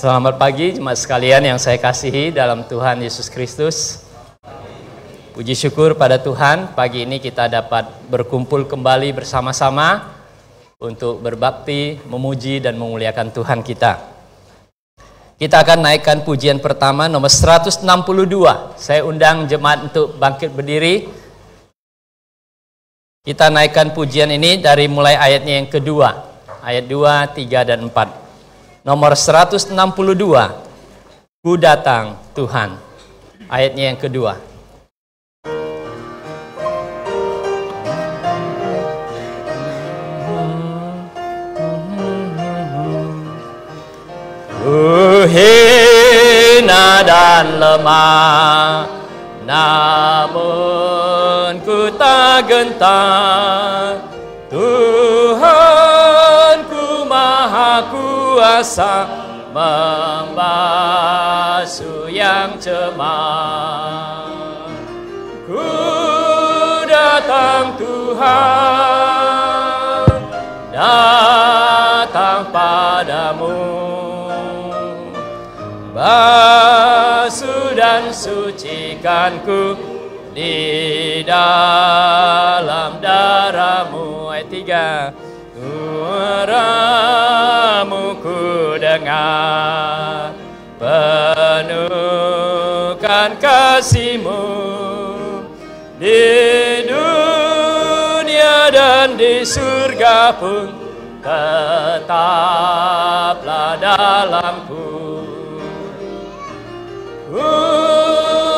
Selamat pagi jemaat sekalian yang saya kasihi dalam Tuhan Yesus Kristus. Puji syukur pada Tuhan, pagi ini kita dapat berkumpul kembali bersama-sama untuk berbakti, memuji dan memuliakan Tuhan kita. Kita akan naikkan pujian pertama nomor 162. Saya undang jemaat untuk bangkit berdiri. Kita naikkan pujian ini dari mulai ayatnya yang kedua, ayat 2, 3 dan 4 nomor 162. Ku datang Tuhan. Ayatnya yang kedua. Ku hina dan lemah Namun ku tak gentar kuasa membasuh yang cemas, ku datang Tuhan datang padamu basuh dan sucikanku di dalam darahmu dengar penuhkan kasihmu di dunia dan di surga pun tetaplah dalamku ku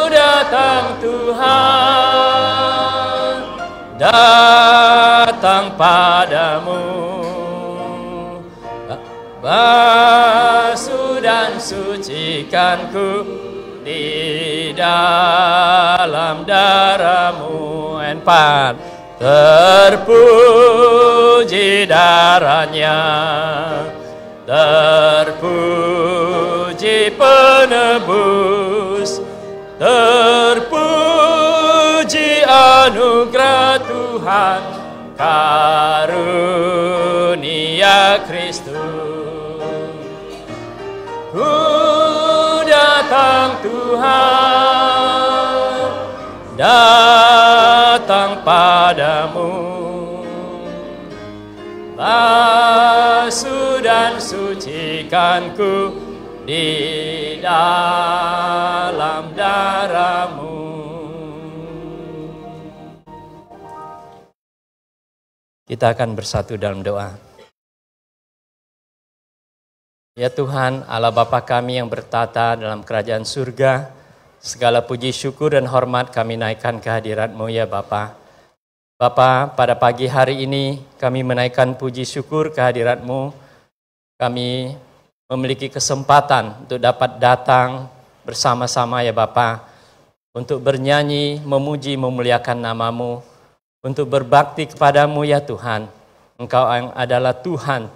datang Tuhan datang padamu basuh dan sucikan ku di dalam darahmu empat terpuji darahnya terpuji penebus terpuji anugerah Tuhan karunia Kristus datang padamu Basuh dan sucikanku di dalam darahmu Kita akan bersatu dalam doa. Ya Tuhan, Allah Bapa kami yang bertata dalam kerajaan surga, Segala puji syukur dan hormat kami naikkan kehadiratmu ya Bapa. Bapa, pada pagi hari ini kami menaikkan puji syukur kehadiratmu. Kami memiliki kesempatan untuk dapat datang bersama-sama ya Bapa untuk bernyanyi, memuji, memuliakan namamu, untuk berbakti kepadamu ya Tuhan. Engkau yang adalah Tuhan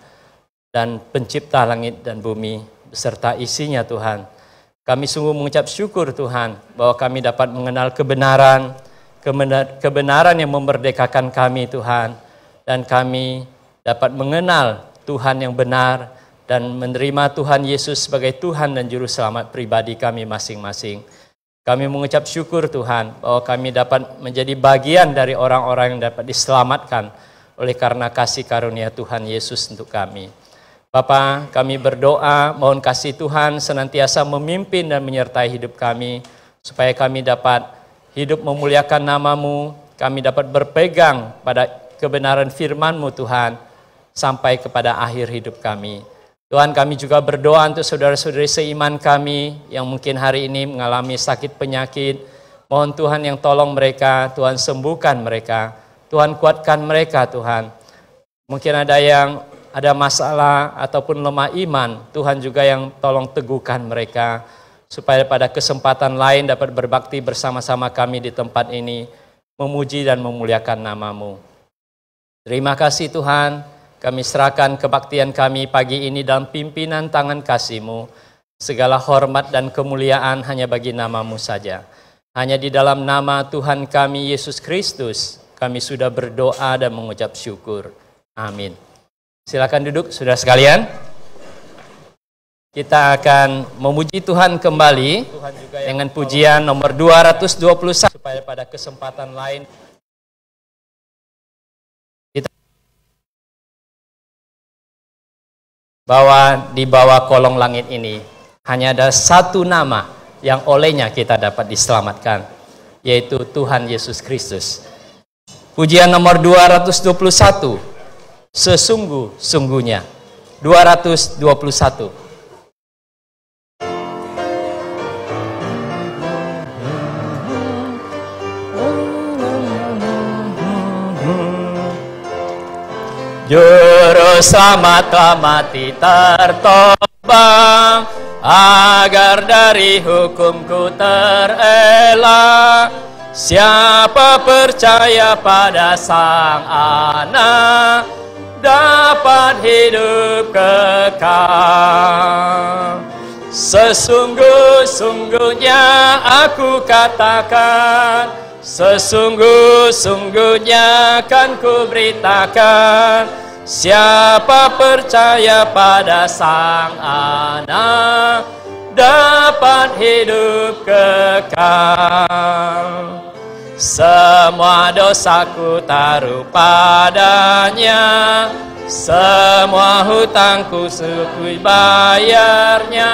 dan pencipta langit dan bumi beserta isinya Tuhan. Kami sungguh mengucap syukur Tuhan bahwa kami dapat mengenal kebenaran, kebenaran yang memerdekakan kami Tuhan. Dan kami dapat mengenal Tuhan yang benar dan menerima Tuhan Yesus sebagai Tuhan dan Juru Selamat pribadi kami masing-masing. Kami mengucap syukur Tuhan bahwa kami dapat menjadi bagian dari orang-orang yang dapat diselamatkan oleh karena kasih karunia Tuhan Yesus untuk kami. Bapa, kami berdoa, mohon kasih Tuhan senantiasa memimpin dan menyertai hidup kami, supaya kami dapat hidup memuliakan namamu, kami dapat berpegang pada kebenaran FirmanMu Tuhan, sampai kepada akhir hidup kami. Tuhan kami juga berdoa untuk saudara-saudari seiman kami yang mungkin hari ini mengalami sakit penyakit. Mohon Tuhan yang tolong mereka, Tuhan sembuhkan mereka, Tuhan kuatkan mereka Tuhan. Mungkin ada yang ada masalah ataupun lemah iman, Tuhan juga yang tolong teguhkan mereka supaya pada kesempatan lain dapat berbakti bersama-sama kami di tempat ini, memuji dan memuliakan namamu. Terima kasih Tuhan, kami serahkan kebaktian kami pagi ini dalam pimpinan tangan kasihMu. Segala hormat dan kemuliaan hanya bagi namamu saja. Hanya di dalam nama Tuhan kami Yesus Kristus, kami sudah berdoa dan mengucap syukur. Amin. Silakan duduk, sudah sekalian. Kita akan memuji Tuhan kembali dengan pujian nomor 221 supaya pada kesempatan lain kita bahwa di bawah kolong langit ini hanya ada satu nama yang olehnya kita dapat diselamatkan yaitu Tuhan Yesus Kristus. Pujian nomor 221 sesungguh-sungguhnya. 221. Juru selamat mati tertobang Agar dari hukumku terelak Siapa percaya pada sang anak dapat hidup kekal Sesungguh-sungguhnya aku katakan Sesungguh-sungguhnya akan ku beritakan Siapa percaya pada sang anak Dapat hidup kekal semua dosaku taruh padanya Semua hutangku sukui bayarnya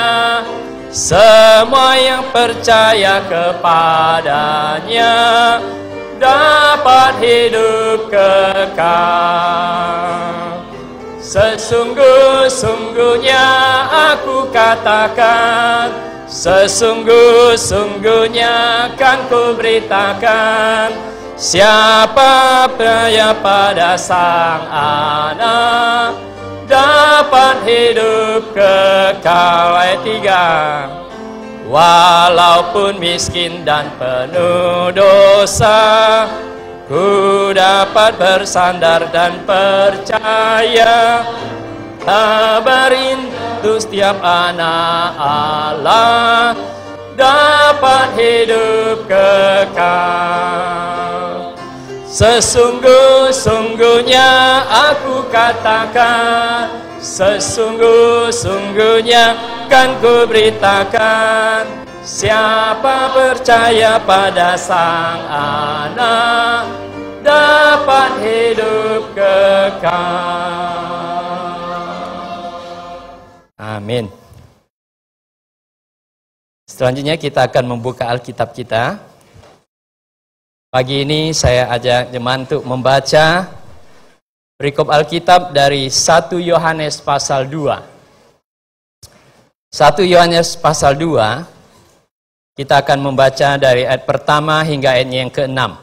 Semua yang percaya kepadanya Dapat hidup kekal Sesungguh-sungguhnya aku katakan Sesungguh-sungguhnya kan ku beritakan Siapa pria pada sang anak Dapat hidup ke kekal tiga Walaupun miskin dan penuh dosa Ku dapat bersandar dan percaya tuh setiap anak Allah Dapat hidup kekal Sesungguh-sungguhnya aku katakan Sesungguh-sungguhnya kan ku beritakan Siapa percaya pada sang anak Dapat hidup kekal Amin. Selanjutnya kita akan membuka Alkitab kita. Pagi ini saya ajak jemaat untuk membaca perikop Alkitab dari 1 Yohanes pasal 2. 1 Yohanes pasal 2 kita akan membaca dari ayat pertama hingga ayat yang keenam.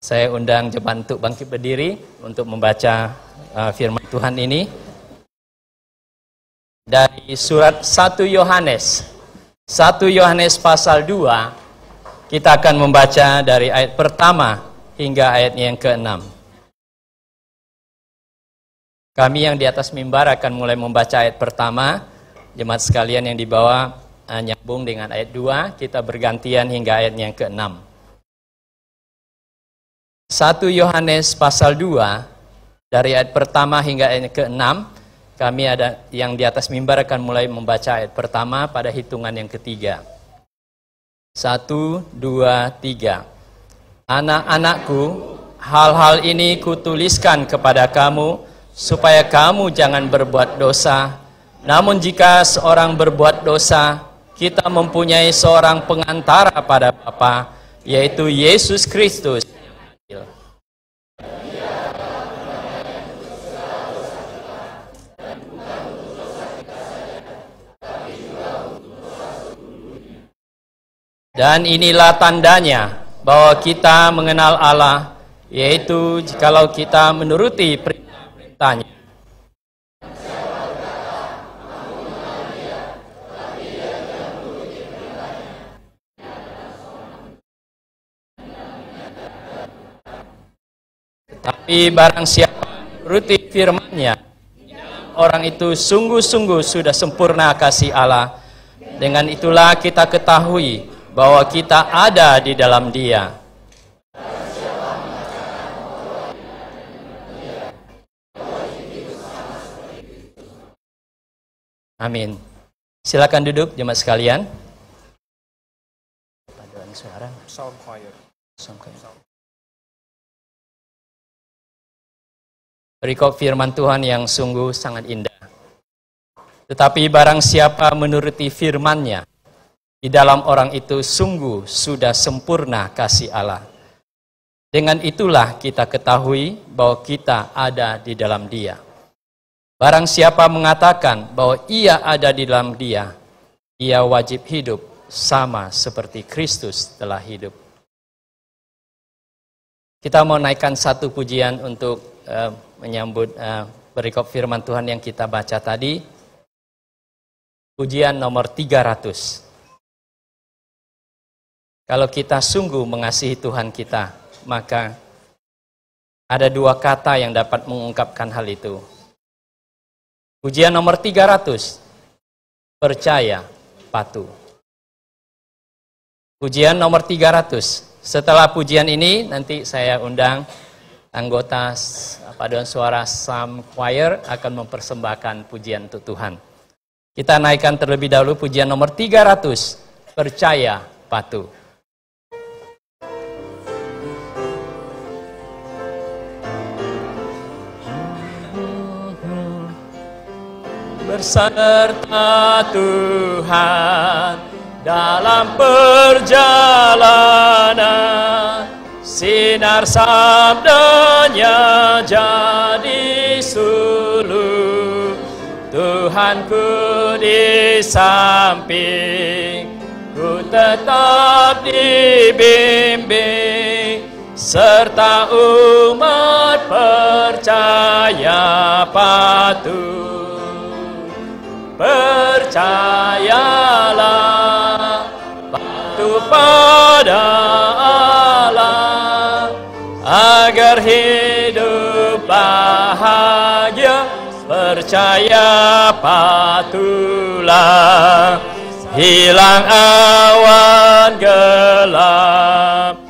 Saya undang jemaat untuk bangkit berdiri untuk membaca uh, firman Tuhan ini dari surat 1 Yohanes. 1 Yohanes pasal 2 kita akan membaca dari ayat pertama hingga ayat yang ke-6. Kami yang di atas mimbar akan mulai membaca ayat pertama. Jemaat sekalian yang di bawah uh, nyambung dengan ayat 2, kita bergantian hingga ayat yang ke-6. 1 Yohanes pasal 2 dari ayat pertama hingga ayat ke-6, kami ada yang di atas mimbar akan mulai membaca ayat pertama pada hitungan yang ketiga. Satu, dua, tiga. Anak-anakku, hal-hal ini kutuliskan kepada kamu, supaya kamu jangan berbuat dosa. Namun jika seorang berbuat dosa, kita mempunyai seorang pengantara pada Bapa, yaitu Yesus Kristus. Dan inilah tandanya bahwa kita mengenal Allah, yaitu jikalau kita menuruti perintah-perintahnya. Tapi barang siapa menuruti firman-Nya, orang itu sungguh-sungguh sudah sempurna kasih Allah. Dengan itulah kita ketahui bahwa kita ada di dalam Dia. Amin. Silakan duduk jemaat sekalian. Paduan suara. choir. choir. Berikut firman Tuhan yang sungguh sangat indah. Tetapi barang siapa menuruti firmannya, di dalam orang itu sungguh sudah sempurna kasih Allah. Dengan itulah kita ketahui bahwa kita ada di dalam Dia. Barang siapa mengatakan bahwa ia ada di dalam Dia, ia wajib hidup sama seperti Kristus telah hidup. Kita mau naikkan satu pujian untuk uh, menyambut uh, eh, berikut firman Tuhan yang kita baca tadi. Pujian nomor 300. Kalau kita sungguh mengasihi Tuhan kita, maka ada dua kata yang dapat mengungkapkan hal itu. Ujian nomor 300, percaya, patuh. Pujian nomor 300. Setelah pujian ini, nanti saya undang anggota paduan suara Sam Choir akan mempersembahkan pujian untuk Tuhan. Kita naikkan terlebih dahulu pujian nomor 300, percaya, patuh. berserta Tuhan dalam perjalanan sinar sabdanya jadi sulu Tuhanku di samping ku tetap dibimbing serta umat percaya patuh percayalah batu pada Allah agar hidup bahagia percaya patulah hilang awan gelap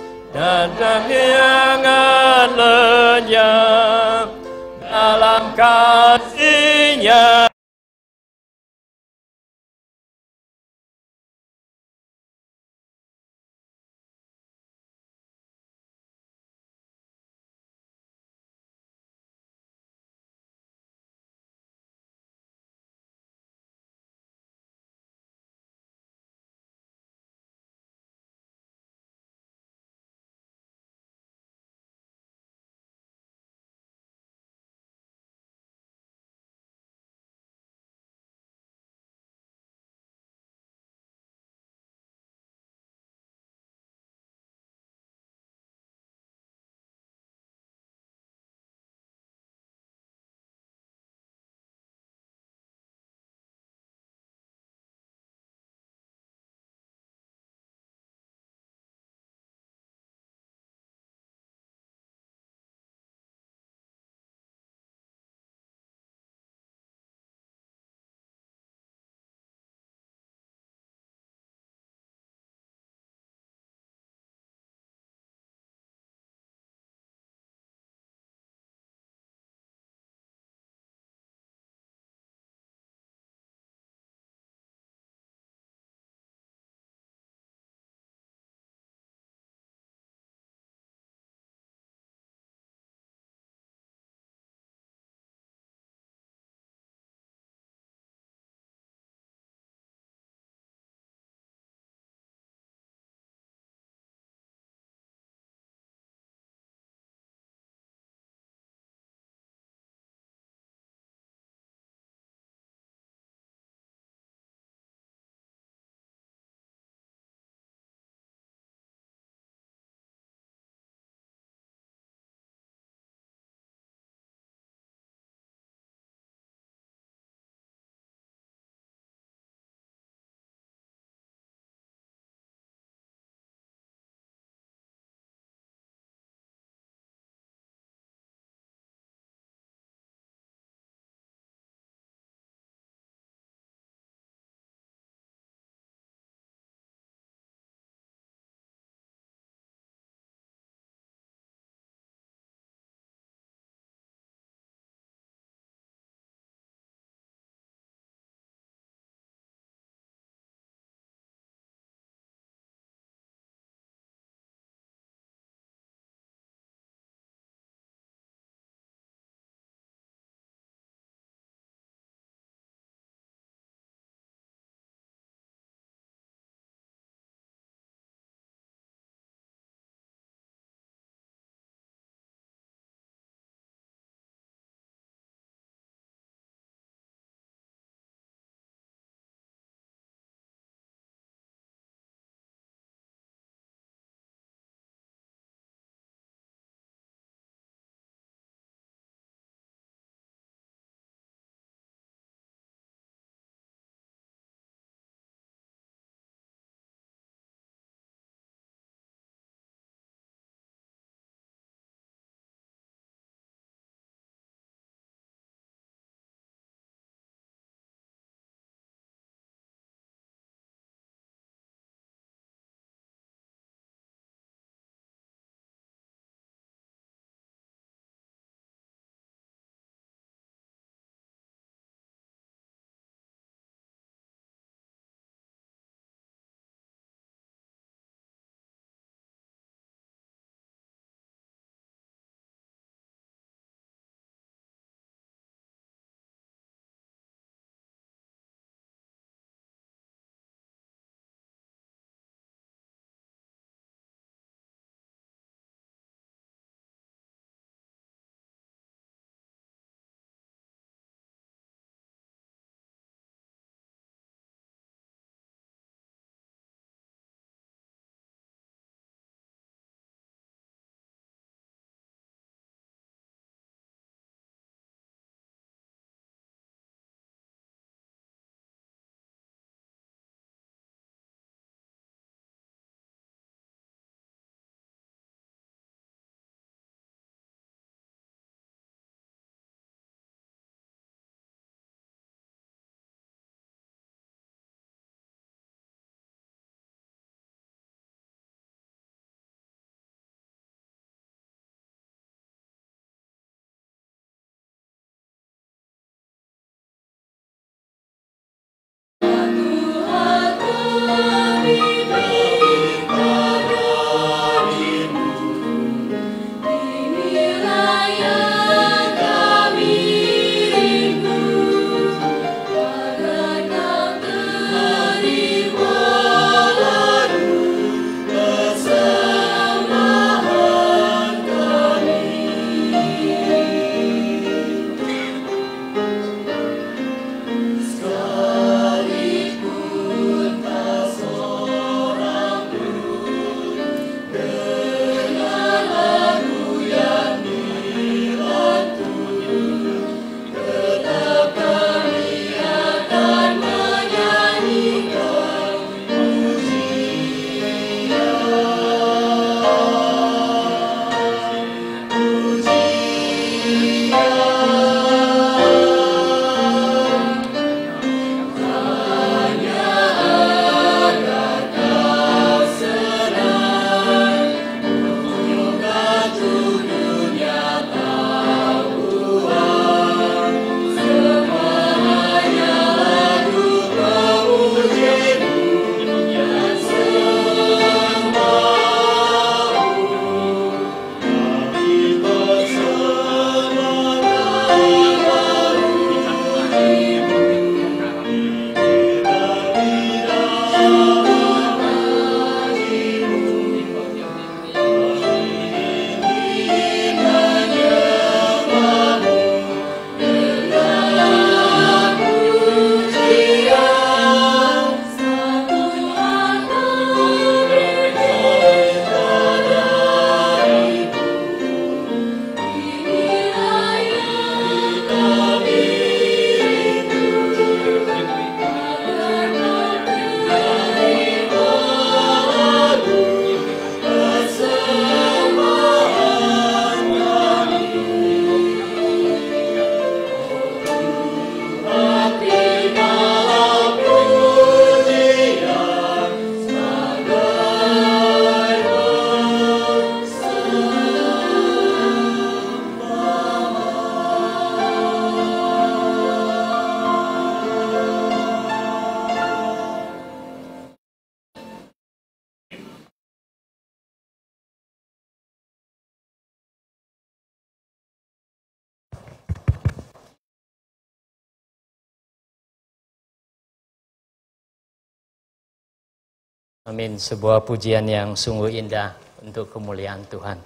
Amin, sebuah pujian yang sungguh indah untuk kemuliaan Tuhan.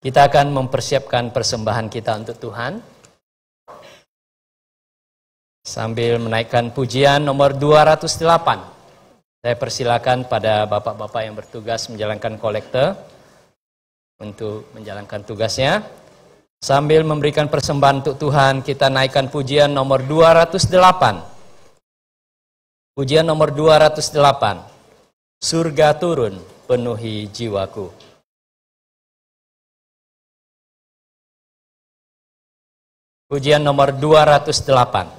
Kita akan mempersiapkan persembahan kita untuk Tuhan. Sambil menaikkan pujian nomor 208. Saya persilakan pada bapak-bapak yang bertugas menjalankan kolekte untuk menjalankan tugasnya. Sambil memberikan persembahan untuk Tuhan, kita naikkan pujian nomor 208. Ujian nomor 208. Surga turun, penuhi jiwaku. Ujian nomor 208.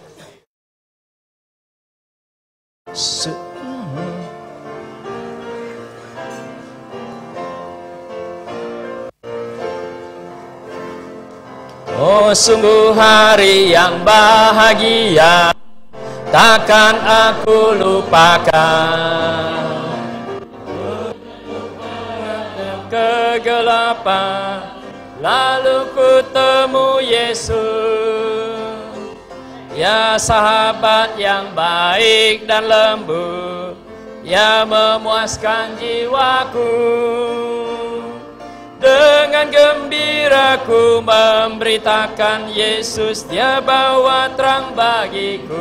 Su Oh sungguh hari yang bahagia takkan aku lupakan kegelapan lalu ku Yesus ya sahabat yang baik dan lembut ya memuaskan jiwaku dengan gembira ku memberitakan Yesus dia bawa terang bagiku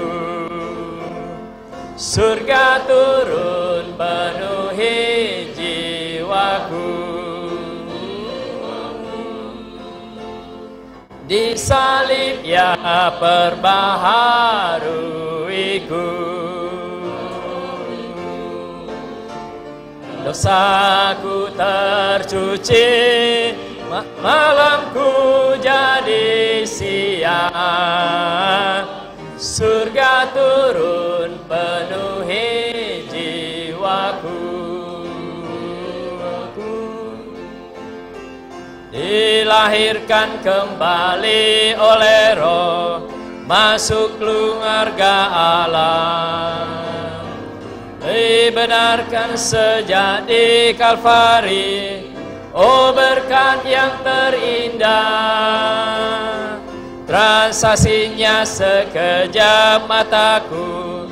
Surga turun penuhi jiwaku Di salib ya perbaharuiku dosaku tercuci malamku jadi siang surga turun penuhi jiwaku dilahirkan kembali oleh roh masuk keluarga Allah dibenarkan sejak di Kalvari Oh berkat yang terindah Transaksinya sekejap mataku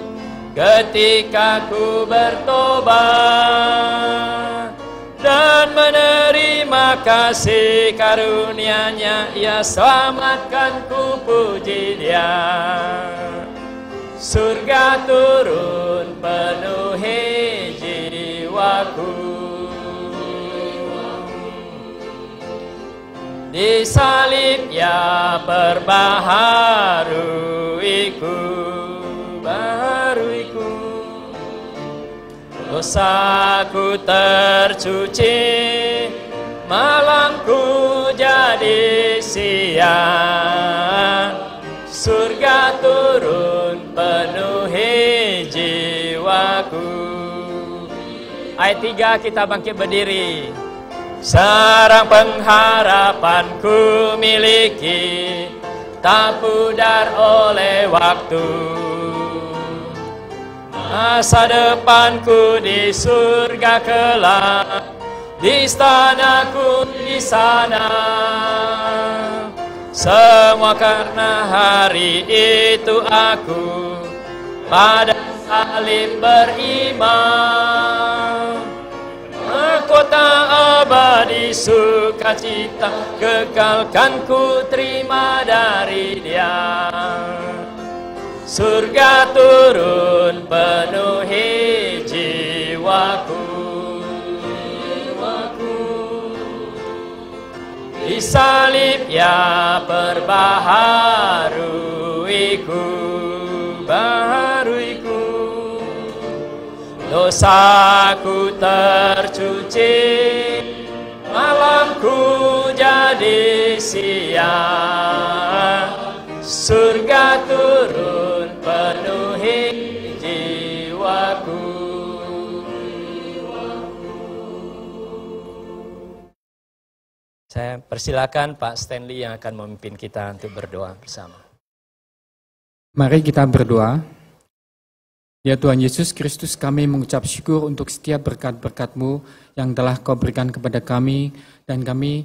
Ketika ku bertobat Dan menerima kasih karunianya, nya Ia selamatkan ku puji dia Surga turun penuhi jiwaku Di ya berbaharuiku Baharuiku Dosaku tercuci Malamku jadi siang Surga turun penuhi jiwaku Ayat 3 kita bangkit berdiri Sarang pengharapanku miliki Tak pudar oleh waktu Masa depanku di surga kelak Di istanaku di sana semua karena hari itu aku pada salib beriman. tak abadi sukacita kekalkan ku terima dari dia. Surga turun penuhi jiwaku. Di salib ya perbaharuiku Baharuiku Dosaku tercuci Malamku jadi siang Surga turun penuh Saya persilakan Pak Stanley yang akan memimpin kita untuk berdoa bersama. Mari kita berdoa. Ya Tuhan Yesus Kristus, kami mengucap syukur untuk setiap berkat-berkat-Mu yang telah Kau berikan kepada kami, dan kami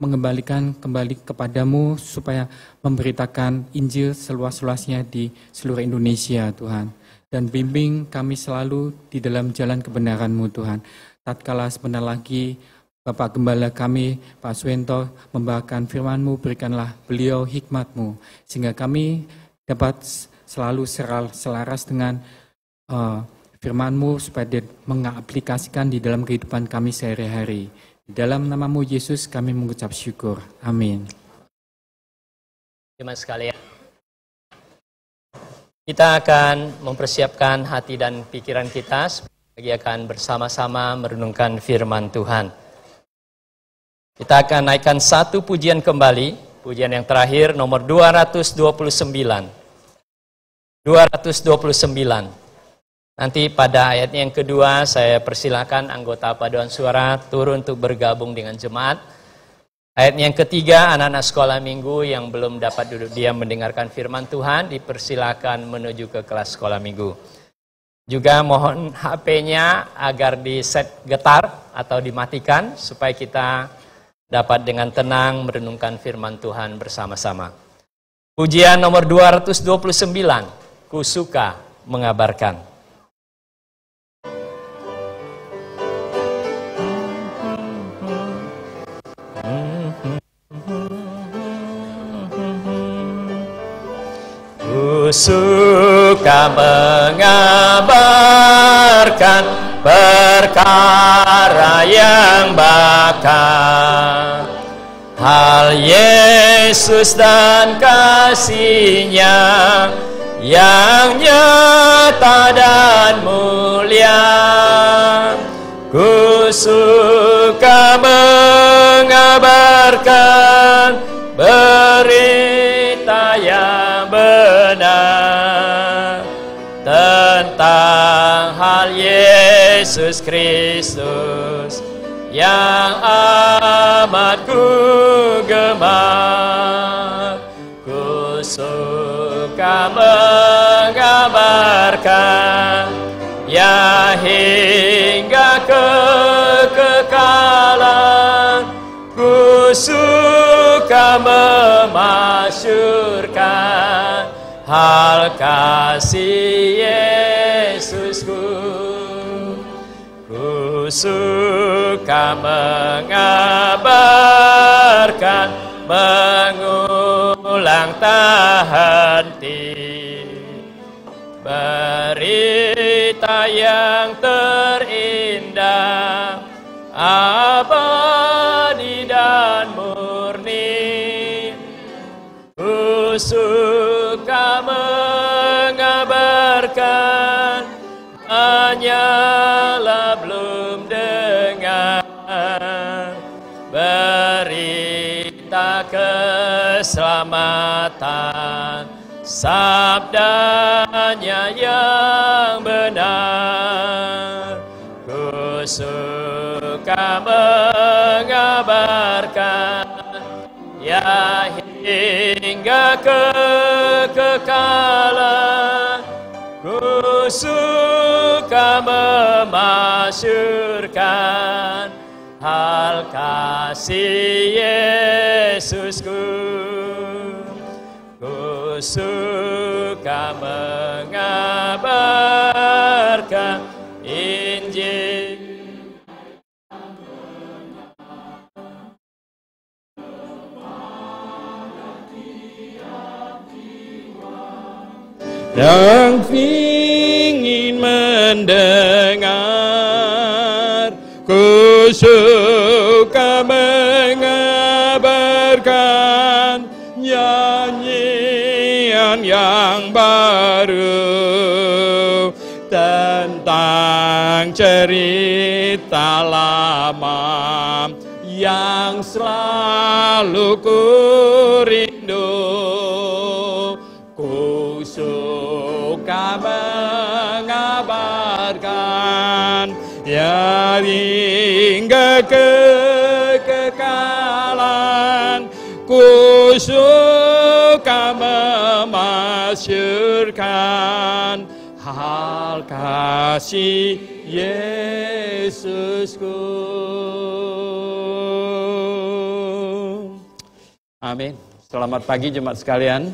mengembalikan kembali kepadamu supaya memberitakan Injil seluas-luasnya di seluruh Indonesia Tuhan. Dan bimbing kami selalu di dalam jalan kebenaranmu Tuhan. Tatkala sebentar lagi Bapak Gembala kami, Pak Suwento, membawakan firman-Mu, berikanlah beliau hikmat-Mu, sehingga kami dapat selalu selaras dengan uh, firman-Mu, supaya dia mengaplikasikan di dalam kehidupan kami sehari-hari. Di dalam namamu Yesus kami mengucap syukur. Amin. Terima sekali ya. Kita akan mempersiapkan hati dan pikiran kita, lagi akan bersama-sama merenungkan firman Tuhan. Kita akan naikkan satu pujian kembali, pujian yang terakhir nomor 229. 229. Nanti pada ayat yang kedua saya persilakan anggota paduan suara turun untuk bergabung dengan jemaat. Ayat yang ketiga, anak-anak sekolah minggu yang belum dapat duduk diam mendengarkan firman Tuhan dipersilakan menuju ke kelas sekolah minggu. Juga mohon HP-nya agar di set getar atau dimatikan supaya kita dapat dengan tenang merenungkan firman Tuhan bersama-sama. Pujian nomor 229, suka mengabarkan. suka mengabarkan perkara yang bakal hal Yesus dan kasihnya yang nyata dan mulia ku suka mengabarkan berita yang benar tentang hal Yesus Yesus Kristus yang amat ku gemar ku suka menggambarkan ya hingga kekekalan ku suka memasyurkan hal kasih Yesus suka mengabarkan mengulang tahan berita yang ter keselamatan sabdanya yang benar ku suka mengabarkan ya hingga kekekalan ku suka memasyurkan hal kasih Yesusku suka mengabarkan Injil. Yang ingin mendengar. yang baru tentang cerita lama yang selalu ku rindu ku suka mengabarkan ya hingga kekekalan ku suka syurkan hal kasih Yesusku. Amin. Selamat pagi jemaat sekalian.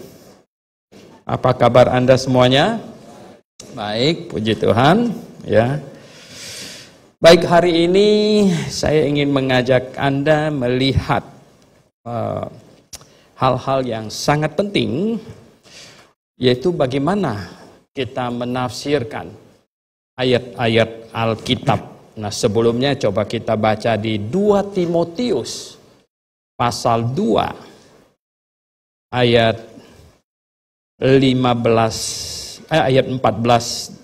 Apa kabar Anda semuanya? Baik, puji Tuhan, ya. Baik, hari ini saya ingin mengajak Anda melihat eh, hal-hal uh, hal -hal yang sangat penting yaitu bagaimana kita menafsirkan ayat-ayat Alkitab. Nah, sebelumnya coba kita baca di 2 Timotius pasal 2 ayat 15 eh, ayat 14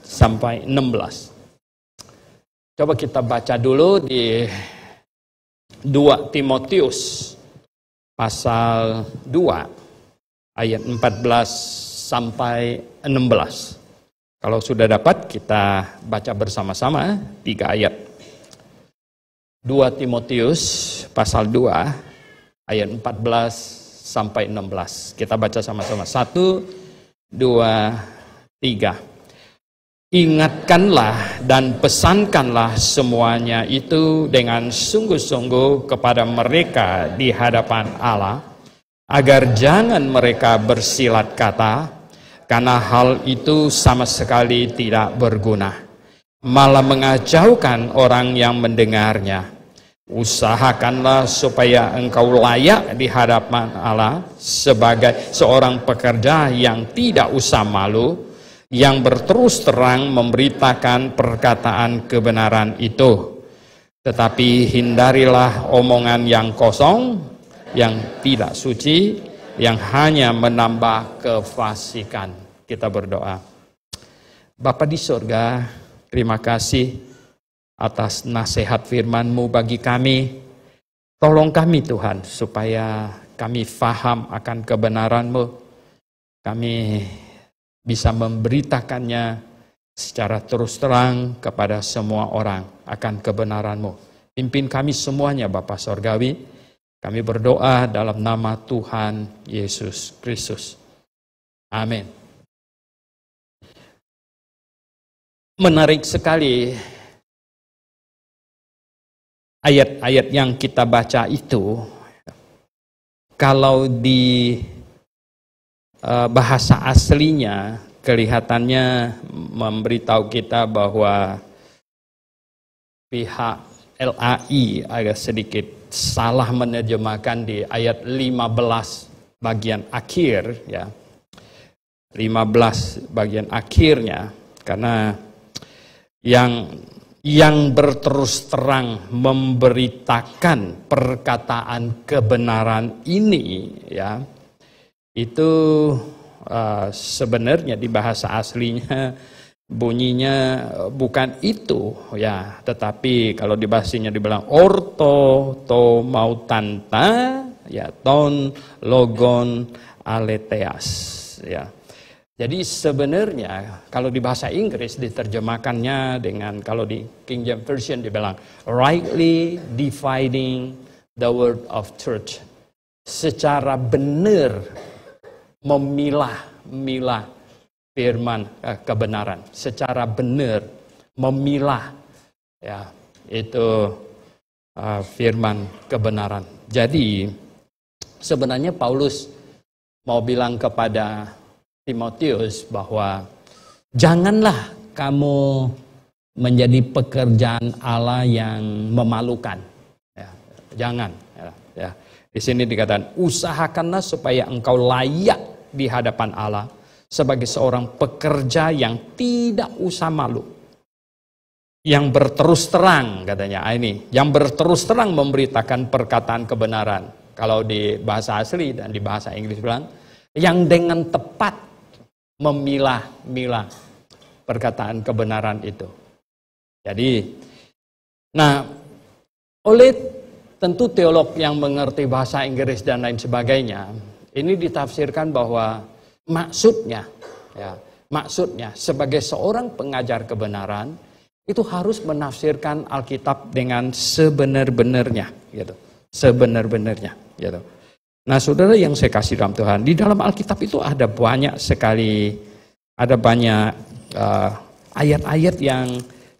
sampai 16. Coba kita baca dulu di 2 Timotius pasal 2 ayat 14 sampai 16. Kalau sudah dapat kita baca bersama-sama tiga ayat. 2 Timotius pasal 2 ayat 14 sampai 16. Kita baca sama-sama. 1 2 3. Ingatkanlah dan pesankanlah semuanya itu dengan sungguh-sungguh kepada mereka di hadapan Allah, agar jangan mereka bersilat kata karena hal itu sama sekali tidak berguna. Malah mengajaukan orang yang mendengarnya. Usahakanlah supaya engkau layak di hadapan Allah sebagai seorang pekerja yang tidak usah malu, yang berterus terang memberitakan perkataan kebenaran itu. Tetapi hindarilah omongan yang kosong, yang tidak suci, yang hanya menambah kefasikan. Kita berdoa. Bapak di surga, terima kasih atas nasihat firman-Mu bagi kami. Tolong kami Tuhan supaya kami faham akan kebenaran-Mu. Kami bisa memberitakannya secara terus terang kepada semua orang akan kebenaran-Mu. Pimpin kami semuanya Bapak Sorgawi kami berdoa dalam nama Tuhan Yesus Kristus. Amin. Menarik sekali ayat-ayat yang kita baca itu kalau di eh, bahasa aslinya kelihatannya memberitahu kita bahwa pihak LAI agak sedikit salah menerjemahkan di ayat 15 bagian akhir ya. 15 bagian akhirnya karena yang yang berterus terang memberitakan perkataan kebenaran ini ya itu uh, sebenarnya di bahasa aslinya bunyinya eh, bukan itu ya tetapi kalau di bahasanya dibilang orto to mau tanta ya ton logon aletheas ya jadi sebenarnya kalau di bahasa Inggris diterjemahkannya dengan kalau di King James Version dibilang rightly dividing the word of church secara benar memilah-milah firman eh, kebenaran secara benar, memilah ya itu uh, firman kebenaran. Jadi sebenarnya Paulus mau bilang kepada Timotius bahwa janganlah kamu menjadi pekerjaan Allah yang memalukan. Ya, jangan. Ya, ya. Di sini dikatakan usahakanlah supaya engkau layak di hadapan Allah sebagai seorang pekerja yang tidak usah malu. Yang berterus terang katanya ah, ini, yang berterus terang memberitakan perkataan kebenaran. Kalau di bahasa asli dan di bahasa Inggris bilang, yang dengan tepat memilah-milah perkataan kebenaran itu. Jadi, nah oleh tentu teolog yang mengerti bahasa Inggris dan lain sebagainya, ini ditafsirkan bahwa maksudnya ya maksudnya sebagai seorang pengajar kebenaran itu harus menafsirkan Alkitab dengan sebenar-benarnya gitu sebenar-benarnya gitu nah saudara yang saya kasih dalam Tuhan di dalam Alkitab itu ada banyak sekali ada banyak eh, ayat-ayat uh, yang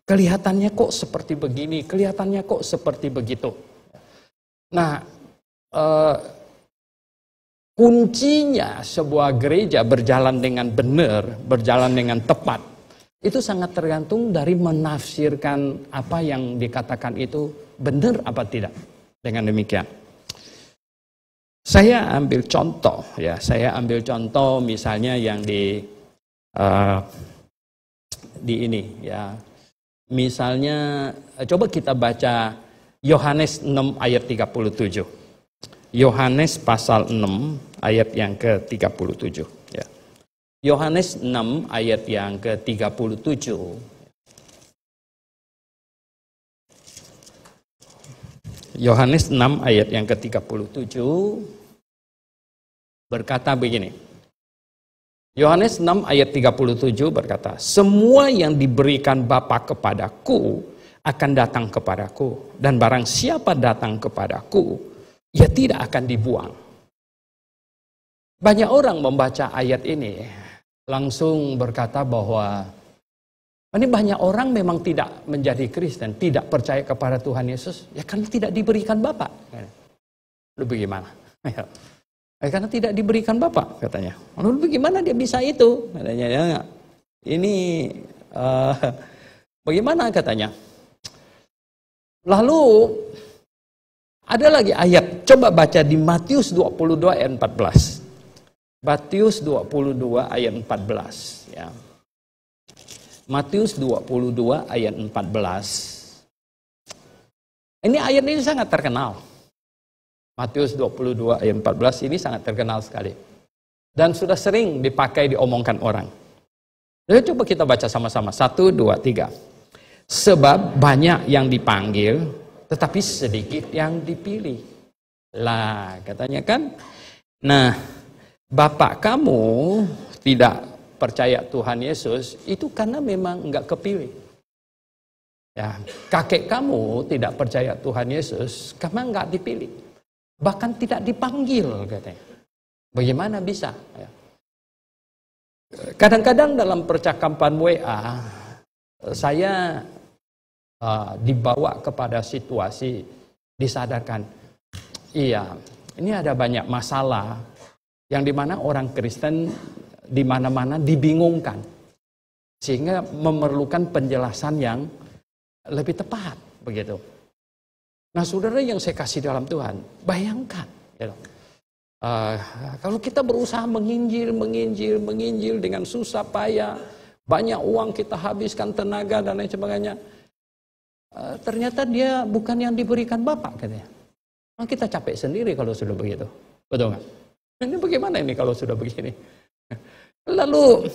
kelihatannya kok seperti begini kelihatannya kok seperti begitu nah uh, kuncinya sebuah gereja berjalan dengan benar, berjalan dengan tepat, itu sangat tergantung dari menafsirkan apa yang dikatakan itu benar apa tidak. Dengan demikian, saya ambil contoh ya, saya ambil contoh misalnya yang di uh, di ini ya. Misalnya coba kita baca Yohanes 6 ayat 37. Yohanes pasal 6 ayat yang ke-37 ya. Yohanes 6 ayat yang ke-37 Yohanes 6 ayat yang ke-37 berkata begini. Yohanes 6 ayat 37 berkata, "Semua yang diberikan Bapa kepadaku akan datang kepadaku dan barang siapa datang kepadaku, ia tidak akan dibuang. Banyak orang membaca ayat ini langsung berkata bahwa ini banyak orang memang tidak menjadi Kristen, tidak percaya kepada Tuhan Yesus, ya karena tidak diberikan Bapak. Lalu bagaimana? Ya. ya karena tidak diberikan Bapak, katanya. Lalu bagaimana dia bisa itu? Katanya, ya, ini uh, bagaimana katanya? Lalu ada lagi ayat coba baca di Matius 22 ayat 14. Matius 22 ayat 14 ya. Matius 22 ayat 14. Ini ayat ini sangat terkenal. Matius 22 ayat 14 ini sangat terkenal sekali. Dan sudah sering dipakai diomongkan orang. Jadi coba kita baca sama-sama. Satu, dua, tiga. Sebab banyak yang dipanggil, tetapi sedikit yang dipilih lah katanya kan. Nah, bapak kamu tidak percaya Tuhan Yesus itu karena memang enggak kepilih. Ya, kakek kamu tidak percaya Tuhan Yesus karena enggak dipilih, bahkan tidak dipanggil katanya. Bagaimana bisa? Ya. Kadang-kadang dalam percakapan WA, saya uh, dibawa kepada situasi disadarkan Iya, ini ada banyak masalah yang dimana orang Kristen di mana-mana dibingungkan. Sehingga memerlukan penjelasan yang lebih tepat begitu. Nah saudara yang saya kasih dalam Tuhan, bayangkan. ya, Uh, kalau kita berusaha menginjil, menginjil, menginjil dengan susah payah, banyak uang kita habiskan tenaga dan lain sebagainya, uh, ternyata dia bukan yang diberikan Bapak katanya. Nah, kita capek sendiri kalau sudah begitu. Betul nggak? Ini bagaimana ini kalau sudah begini? Lalu,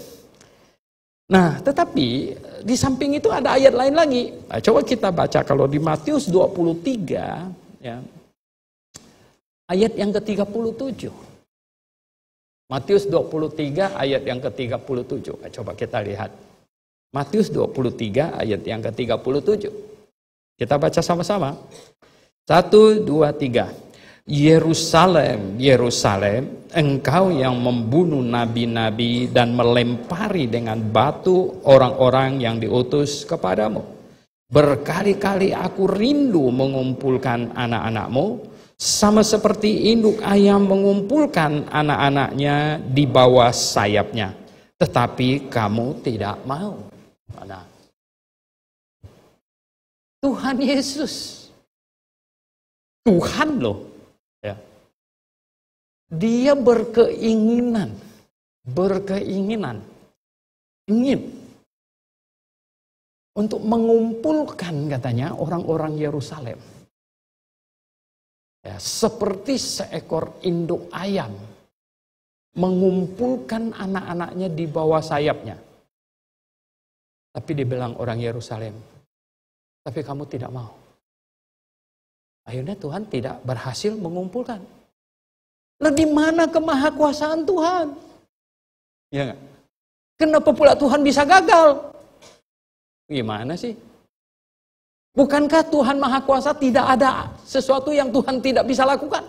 nah tetapi eh, di samping itu ada ayat lain lagi. Nah, coba kita baca kalau di Matius 23, ya, ayat yang ke-37. Matius 23 ayat yang ke-37. Nah, coba kita lihat. Matius 23 ayat yang ke-37. Kita baca sama-sama. Satu, dua, tiga. Yerusalem, Yerusalem, engkau yang membunuh nabi-nabi dan melempari dengan batu orang-orang yang diutus kepadamu. Berkali-kali aku rindu mengumpulkan anak-anakmu, sama seperti induk ayam mengumpulkan anak-anaknya di bawah sayapnya. Tetapi kamu tidak mau. Nah, Tuhan Yesus Tuhan loh. Ya. Dia berkeinginan, berkeinginan, ingin untuk mengumpulkan katanya orang-orang Yerusalem. Ya, seperti seekor induk ayam mengumpulkan anak-anaknya di bawah sayapnya. Tapi dibilang orang Yerusalem, tapi kamu tidak mau akhirnya Tuhan tidak berhasil mengumpulkan. Lalu di mana kemahakuasaan Tuhan? Ya gak? Kenapa pula Tuhan bisa gagal? Gimana sih? Bukankah Tuhan Maha Kuasa tidak ada sesuatu yang Tuhan tidak bisa lakukan?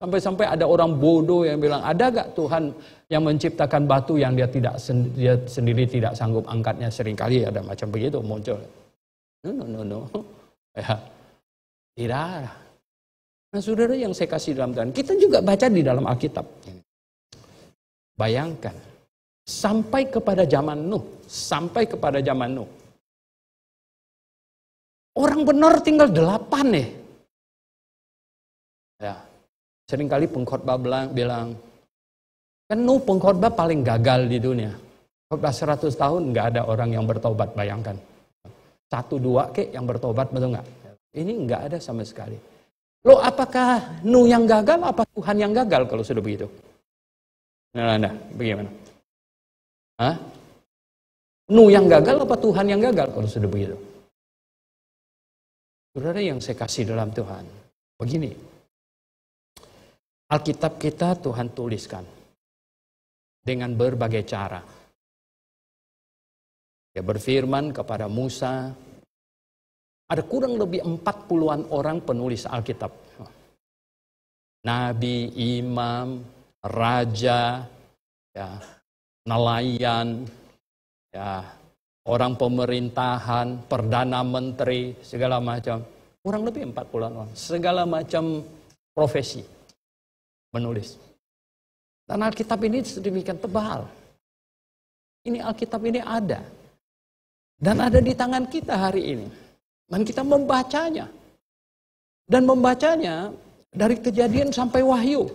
Sampai-sampai ada orang bodoh yang bilang, ada gak Tuhan yang menciptakan batu yang dia tidak dia sendiri tidak sanggup angkatnya? Seringkali ada macam begitu muncul. No, no, no, no. Ya. Tidak. Nah saudara yang saya kasih dalam Tuhan, kita juga baca di dalam Alkitab. Bayangkan, sampai kepada zaman Nuh, sampai kepada zaman Nuh. Orang benar tinggal delapan nih. Ya. ya. Seringkali pengkhotbah bilang, bilang kan Nuh pengkhotbah paling gagal di dunia. Khotbah 100 tahun nggak ada orang yang bertobat, bayangkan. Satu dua kek yang bertobat, betul nggak? Ini nggak ada sama sekali. Lo apakah Nuh yang gagal, apa Tuhan yang gagal kalau sudah begitu? Nah, nah, nah bagaimana? Hah? Nuh yang gagal apa Tuhan yang gagal kalau sudah begitu? Saudara yang saya kasih dalam Tuhan, begini. Alkitab kita Tuhan tuliskan dengan berbagai cara. Dia berfirman kepada Musa, ada kurang lebih empat puluhan orang penulis Alkitab. Nabi, imam, raja, ya, nelayan, ya, orang pemerintahan, perdana menteri, segala macam. Kurang lebih 40-an orang. Segala macam profesi menulis. Dan Alkitab ini sedemikian tebal. Ini Alkitab ini ada. Dan ada di tangan kita hari ini. Dan kita membacanya. Dan membacanya dari kejadian sampai wahyu.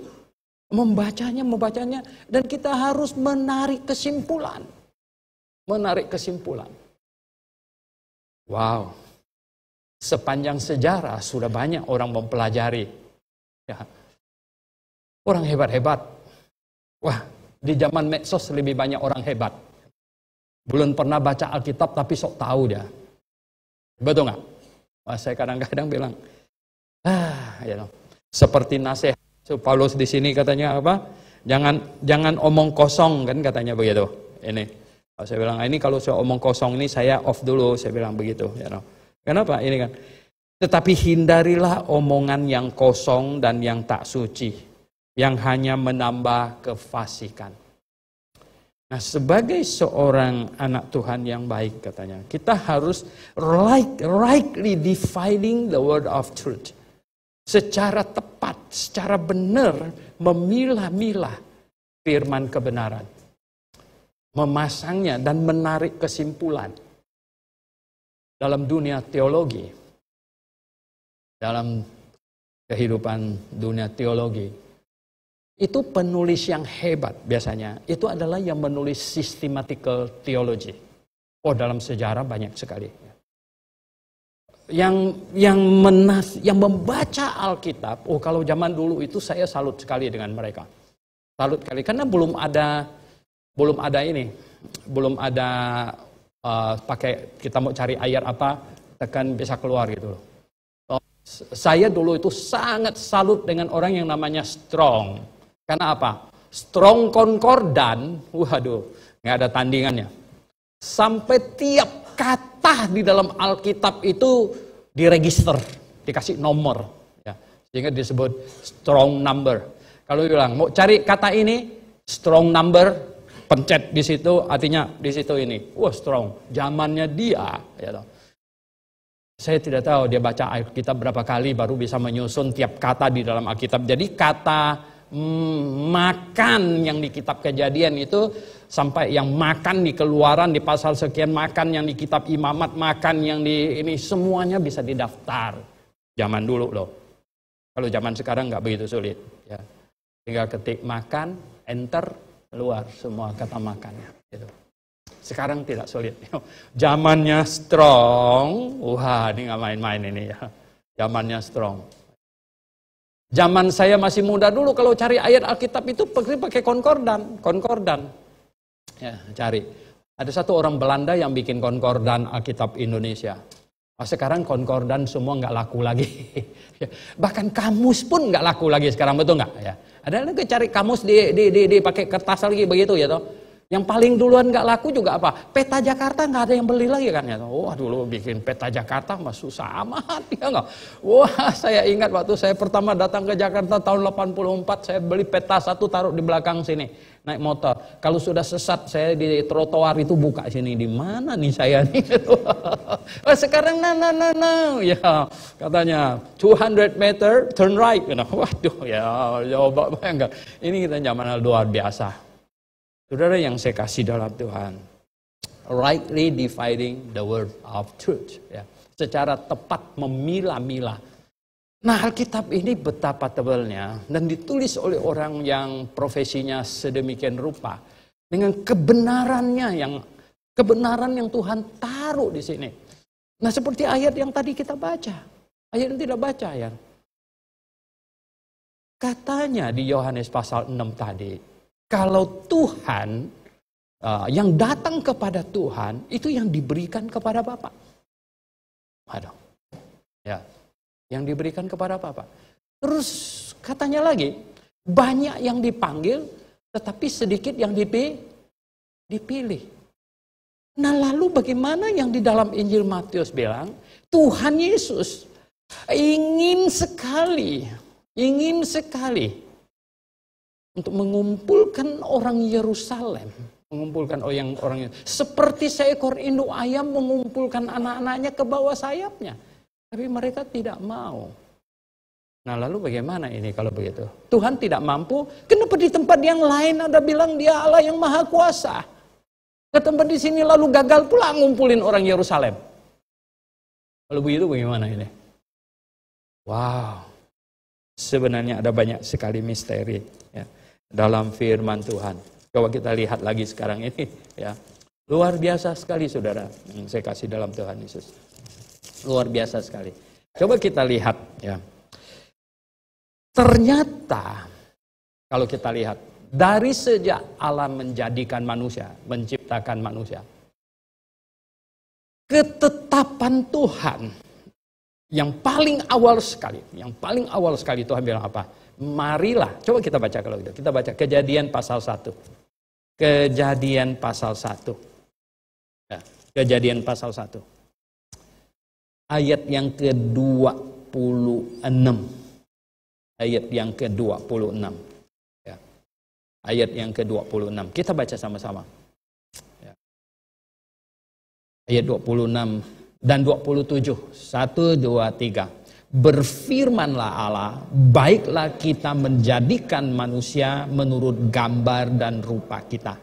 Membacanya, membacanya. Dan kita harus menarik kesimpulan. Menarik kesimpulan. Wow. Sepanjang sejarah sudah banyak orang mempelajari. Ya. Orang hebat-hebat. Wah, di zaman medsos lebih banyak orang hebat. Belum pernah baca Alkitab tapi sok tahu dia. Betul nggak? Wah, saya kadang-kadang bilang, ah, ya you know. seperti nasihat so, Paulus di sini katanya apa? Jangan jangan omong kosong kan katanya begitu. Ini saya bilang ah, ini kalau saya omong kosong ini saya off dulu saya bilang begitu. You ya know. Kenapa ini kan? Tetapi hindarilah omongan yang kosong dan yang tak suci, yang hanya menambah kefasikan. Nah, sebagai seorang anak Tuhan yang baik katanya, kita harus like, rightly defining the word of truth. Secara tepat, secara benar memilah-milah firman kebenaran. Memasangnya dan menarik kesimpulan. Dalam dunia teologi, dalam kehidupan dunia teologi, itu penulis yang hebat biasanya. Itu adalah yang menulis systematical theology. Oh, dalam sejarah banyak sekali. Yang yang menas, yang membaca Alkitab. Oh, kalau zaman dulu itu saya salut sekali dengan mereka. Salut sekali karena belum ada belum ada ini, belum ada uh, pakai kita mau cari ayat apa tekan bisa keluar gitu loh. Saya dulu itu sangat salut dengan orang yang namanya strong karena apa? Strong Concordan, waduh, nggak ada tandingannya. Sampai tiap kata di dalam Alkitab itu diregister, dikasih nomor. Ya. Sehingga disebut strong number. Kalau bilang, mau cari kata ini, strong number, pencet di situ, artinya di situ ini. Wah strong, zamannya dia. Ya, Saya tidak tahu dia baca Alkitab berapa kali baru bisa menyusun tiap kata di dalam Alkitab. Jadi kata Mm, makan yang di kitab kejadian itu sampai yang makan di keluaran di pasal sekian makan yang di kitab imamat makan yang di ini semuanya bisa didaftar zaman dulu loh kalau zaman sekarang nggak begitu sulit ya tinggal ketik makan enter keluar semua kata makannya gitu. sekarang tidak sulit zamannya strong wah ini nggak main-main ini ya zamannya strong Zaman saya masih muda dulu kalau cari ayat Alkitab itu pergi pakai konkordan, konkordan. Ya, cari. Ada satu orang Belanda yang bikin konkordan Alkitab Indonesia. Oh, sekarang konkordan semua nggak laku lagi. Bahkan kamus pun nggak laku lagi sekarang betul nggak? Ya. Ada lagi cari kamus di, di, di, di pakai kertas lagi begitu ya toh. Yang paling duluan nggak laku juga apa? Peta Jakarta nggak ada yang beli lagi kan ya. Wah oh, dulu bikin peta Jakarta mah susah amat ya nggak. Wah saya ingat waktu saya pertama datang ke Jakarta tahun 84 saya beli peta satu taruh di belakang sini naik motor. Kalau sudah sesat saya di trotoar itu buka sini di mana nih saya nih. wah oh, sekarang nah nah nah nah ya katanya 200 meter turn right. Waduh ya, ya coba bayangkan ini kita zaman luar biasa. Saudara yang saya kasih dalam Tuhan, rightly dividing the word of truth, ya. secara tepat memilah-milah. Nah Alkitab ini betapa tebalnya dan ditulis oleh orang yang profesinya sedemikian rupa dengan kebenarannya yang kebenaran yang Tuhan taruh di sini. Nah seperti ayat yang tadi kita baca, ayat yang tidak baca ya. Katanya di Yohanes pasal 6 tadi, kalau Tuhan uh, yang datang kepada Tuhan itu yang diberikan kepada Bapak. Ada. Ya. Yang diberikan kepada Bapak. Terus katanya lagi, banyak yang dipanggil tetapi sedikit yang dipilih. dipilih. Nah, lalu bagaimana yang di dalam Injil Matius bilang, Tuhan Yesus ingin sekali, ingin sekali untuk mengumpulkan orang Yerusalem, mengumpulkan oh yang orang seperti seekor induk ayam mengumpulkan anak-anaknya ke bawah sayapnya. Tapi mereka tidak mau. Nah lalu bagaimana ini kalau begitu? Tuhan tidak mampu, kenapa di tempat yang lain ada bilang dia Allah yang maha kuasa? Ke tempat di sini lalu gagal pula ngumpulin orang Yerusalem. Kalau begitu bagaimana ini? Wow, sebenarnya ada banyak sekali misteri. Ya dalam firman Tuhan. Coba kita lihat lagi sekarang ini ya. Luar biasa sekali saudara yang saya kasih dalam Tuhan Yesus. Luar biasa sekali. Coba kita lihat ya. Ternyata kalau kita lihat dari sejak Allah menjadikan manusia, menciptakan manusia. Ketetapan Tuhan yang paling awal sekali, yang paling awal sekali Tuhan bilang apa? marilah. Coba kita baca kalau gitu. Kita baca kejadian pasal 1. Kejadian pasal 1. Ya, nah, kejadian pasal 1. Ayat yang ke-26. Ayat yang ke-26. Ya. Ayat yang ke-26. Kita baca sama-sama. Ya. Ayat 26 dan 27. 1, 2, 3. Berfirmanlah Allah, baiklah kita menjadikan manusia menurut gambar dan rupa kita,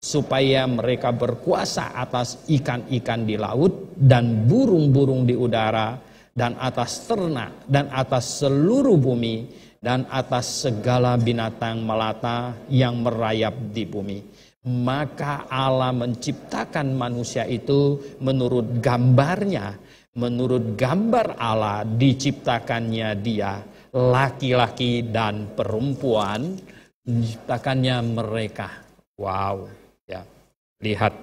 supaya mereka berkuasa atas ikan-ikan di laut dan burung-burung di udara, dan atas ternak, dan atas seluruh bumi, dan atas segala binatang melata yang merayap di bumi. Maka Allah menciptakan manusia itu menurut gambarnya menurut gambar Allah diciptakannya dia laki-laki dan perempuan diciptakannya mereka. Wow, ya. Lihat.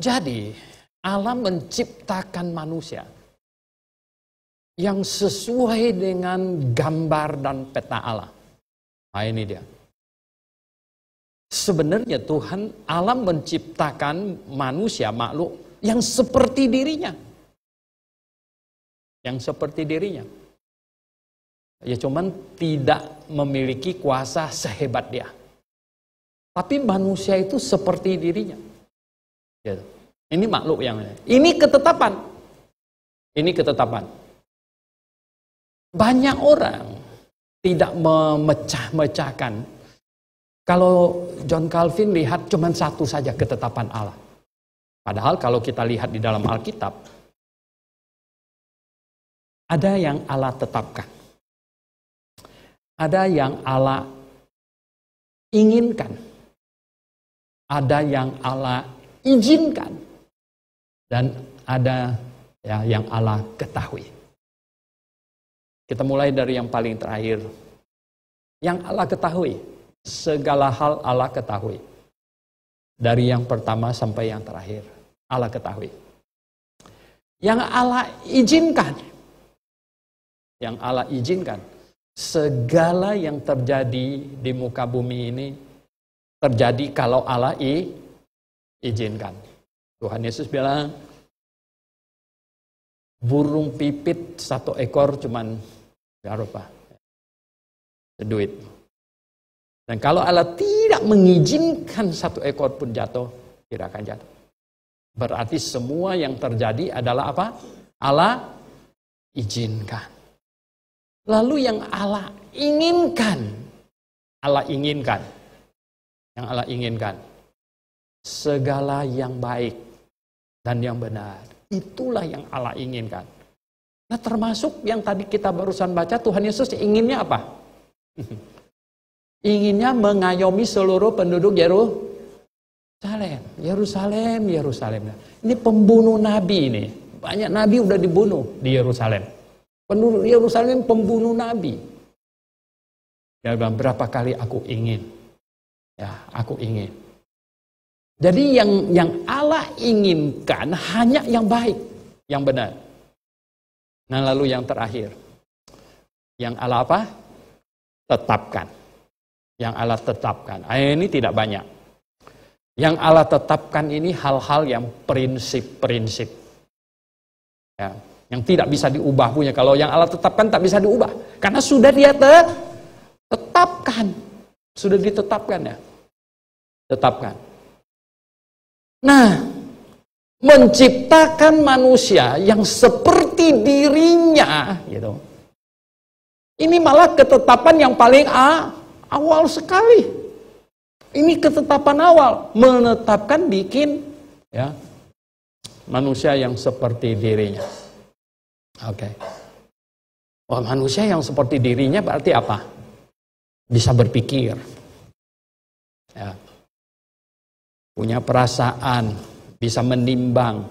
Jadi, Allah menciptakan manusia yang sesuai dengan gambar dan peta Allah. Nah, ini dia. Sebenarnya Tuhan Allah menciptakan manusia, makhluk yang seperti dirinya. Yang seperti dirinya. Ya cuman tidak memiliki kuasa sehebat dia. Tapi manusia itu seperti dirinya. Ya. Ini makhluk yang ini ketetapan. Ini ketetapan. Banyak orang tidak memecah-mecahkan kalau John Calvin lihat cuman satu saja ketetapan Allah. Padahal kalau kita lihat di dalam Alkitab, ada yang Allah tetapkan. Ada yang Allah inginkan. Ada yang Allah izinkan. Dan ada ya, yang Allah ketahui. Kita mulai dari yang paling terakhir. Yang Allah ketahui. Segala hal Allah ketahui. Dari yang pertama sampai yang terakhir. Allah ketahui. Yang Allah izinkan. Yang Allah izinkan. Segala yang terjadi di muka bumi ini terjadi kalau Allah i, izinkan. Tuhan Yesus bilang, burung pipit satu ekor cuman berapa? it. Dan kalau Allah tidak mengizinkan satu ekor pun jatuh, tidak akan jatuh. Berarti semua yang terjadi adalah apa? Allah izinkan. Lalu yang Allah inginkan, Allah inginkan, yang Allah inginkan, segala yang baik dan yang benar, itulah yang Allah inginkan. Nah termasuk yang tadi kita barusan baca, Tuhan Yesus inginnya apa? inginnya mengayomi seluruh penduduk Yerusalem. Yerusalem, Yerusalem. Ini pembunuh nabi ini. Banyak nabi udah dibunuh di Yerusalem. Penduduk Yerusalem pembunuh nabi. Dia bilang, berapa kali aku ingin. Ya, aku ingin. Jadi yang yang Allah inginkan hanya yang baik, yang benar. Nah lalu yang terakhir, yang Allah apa? Tetapkan yang Allah tetapkan. Ah, ini tidak banyak. Yang Allah tetapkan ini hal-hal yang prinsip-prinsip. Ya, yang tidak bisa diubah punya. Kalau yang Allah tetapkan tak bisa diubah. Karena sudah dia tetapkan. Sudah ditetapkan ya. Tetapkan. Nah, menciptakan manusia yang seperti dirinya gitu. Ini malah ketetapan yang paling a awal sekali. Ini ketetapan awal menetapkan bikin ya manusia yang seperti dirinya. Oke. Okay. Oh, manusia yang seperti dirinya berarti apa? Bisa berpikir. Ya. Punya perasaan, bisa menimbang,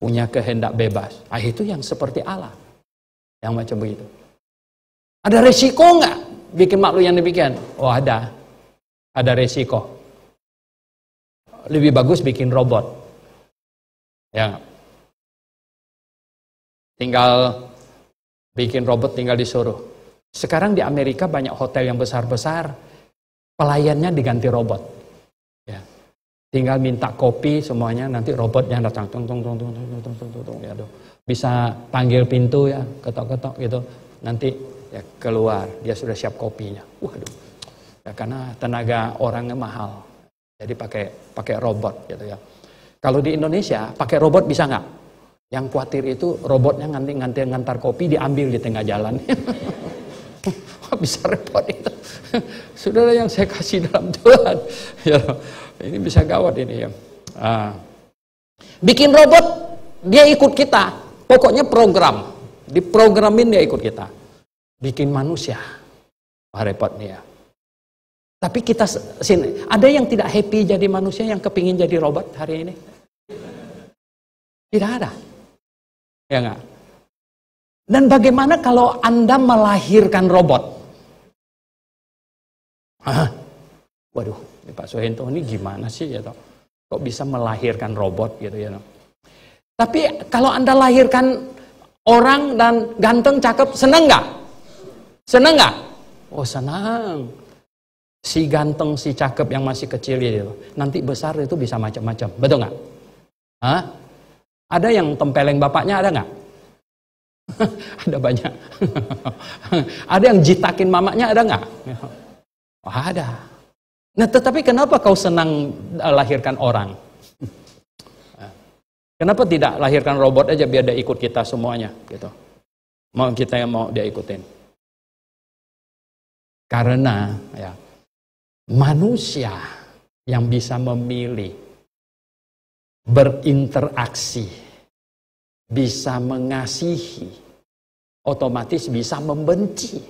punya kehendak bebas. Ah, itu yang seperti Allah. Yang macam begitu. Ada resiko nggak? bikin makhluk yang demikian? Oh ada, ada resiko. Lebih bagus bikin robot. Ya, tinggal bikin robot tinggal disuruh. Sekarang di Amerika banyak hotel yang besar-besar, pelayannya diganti robot. Ya. Tinggal minta kopi semuanya, nanti robotnya datang tung tung tung tung tung tung tung tung, tung ya, bisa panggil pintu ya, ketok-ketok gitu. Nanti ya keluar dia sudah siap kopinya waduh ya, karena tenaga orangnya mahal jadi pakai pakai robot gitu ya kalau di Indonesia pakai robot bisa nggak yang khawatir itu robotnya nganti nganti ngantar kopi diambil di tengah jalan bisa repot itu saudara yang saya kasih dalam Tuhan ya ini bisa gawat ini ya ah. bikin robot dia ikut kita pokoknya program diprogramin dia ikut kita bikin manusia. Wah repot nih ya. Tapi kita sini, ada yang tidak happy jadi manusia yang kepingin jadi robot hari ini? Tidak ada. Ya enggak? Dan bagaimana kalau Anda melahirkan robot? Hah? Waduh, ini Pak Soehinto ini gimana sih ya toh? Kok bisa melahirkan robot gitu ya toh? Tapi kalau Anda lahirkan orang dan ganteng, cakep, seneng nggak? Senang nggak? Oh senang. Si ganteng, si cakep yang masih kecil itu, nanti besar itu bisa macam-macam, betul nggak? Hah? Ada yang tempeleng bapaknya ada nggak? ada banyak. ada yang jitakin mamanya ada nggak? Oh, ada. Nah, tetapi kenapa kau senang eh, lahirkan orang? Kenapa tidak lahirkan robot aja biar dia ikut kita semuanya gitu? Mau kita yang mau dia ikutin. Karena ya, manusia yang bisa memilih berinteraksi, bisa mengasihi, otomatis bisa membenci,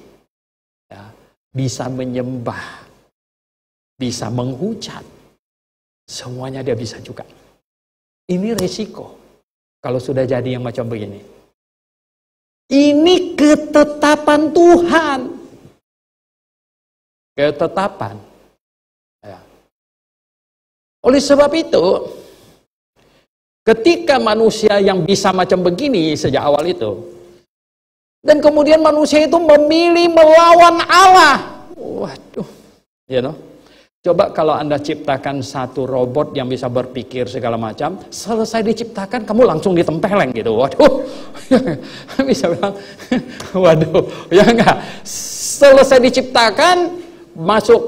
ya, bisa menyembah, bisa menghujat, semuanya dia bisa juga. Ini resiko kalau sudah jadi yang macam begini. Ini ketetapan Tuhan ketetapan. Ya. Oleh sebab itu, ketika manusia yang bisa macam begini sejak awal itu, dan kemudian manusia itu memilih melawan Allah, waduh, you know. Coba kalau Anda ciptakan satu robot yang bisa berpikir segala macam, selesai diciptakan kamu langsung ditempeleng gitu. Waduh. bisa bilang, waduh, ya enggak. Selesai diciptakan masuk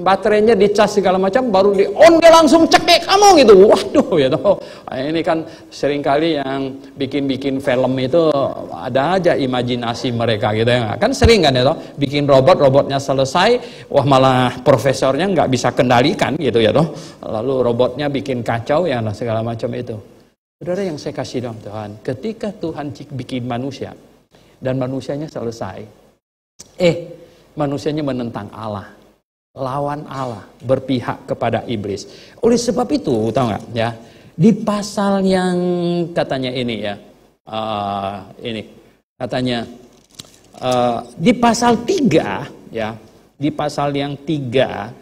baterainya dicas segala macam baru di on dia langsung cekik kamu gitu waduh ya toh nah, ini kan seringkali yang bikin-bikin film itu ada aja imajinasi mereka gitu ya kan sering kan ya toh bikin robot robotnya selesai wah malah profesornya nggak bisa kendalikan gitu ya toh lalu robotnya bikin kacau ya segala macam itu saudara yang saya kasih dong Tuhan ketika Tuhan bikin manusia dan manusianya selesai eh manusianya menentang Allah, lawan Allah, berpihak kepada iblis. Oleh sebab itu, tahu nggak ya? Di pasal yang katanya ini ya, uh, ini katanya uh, di pasal tiga ya, di pasal yang tiga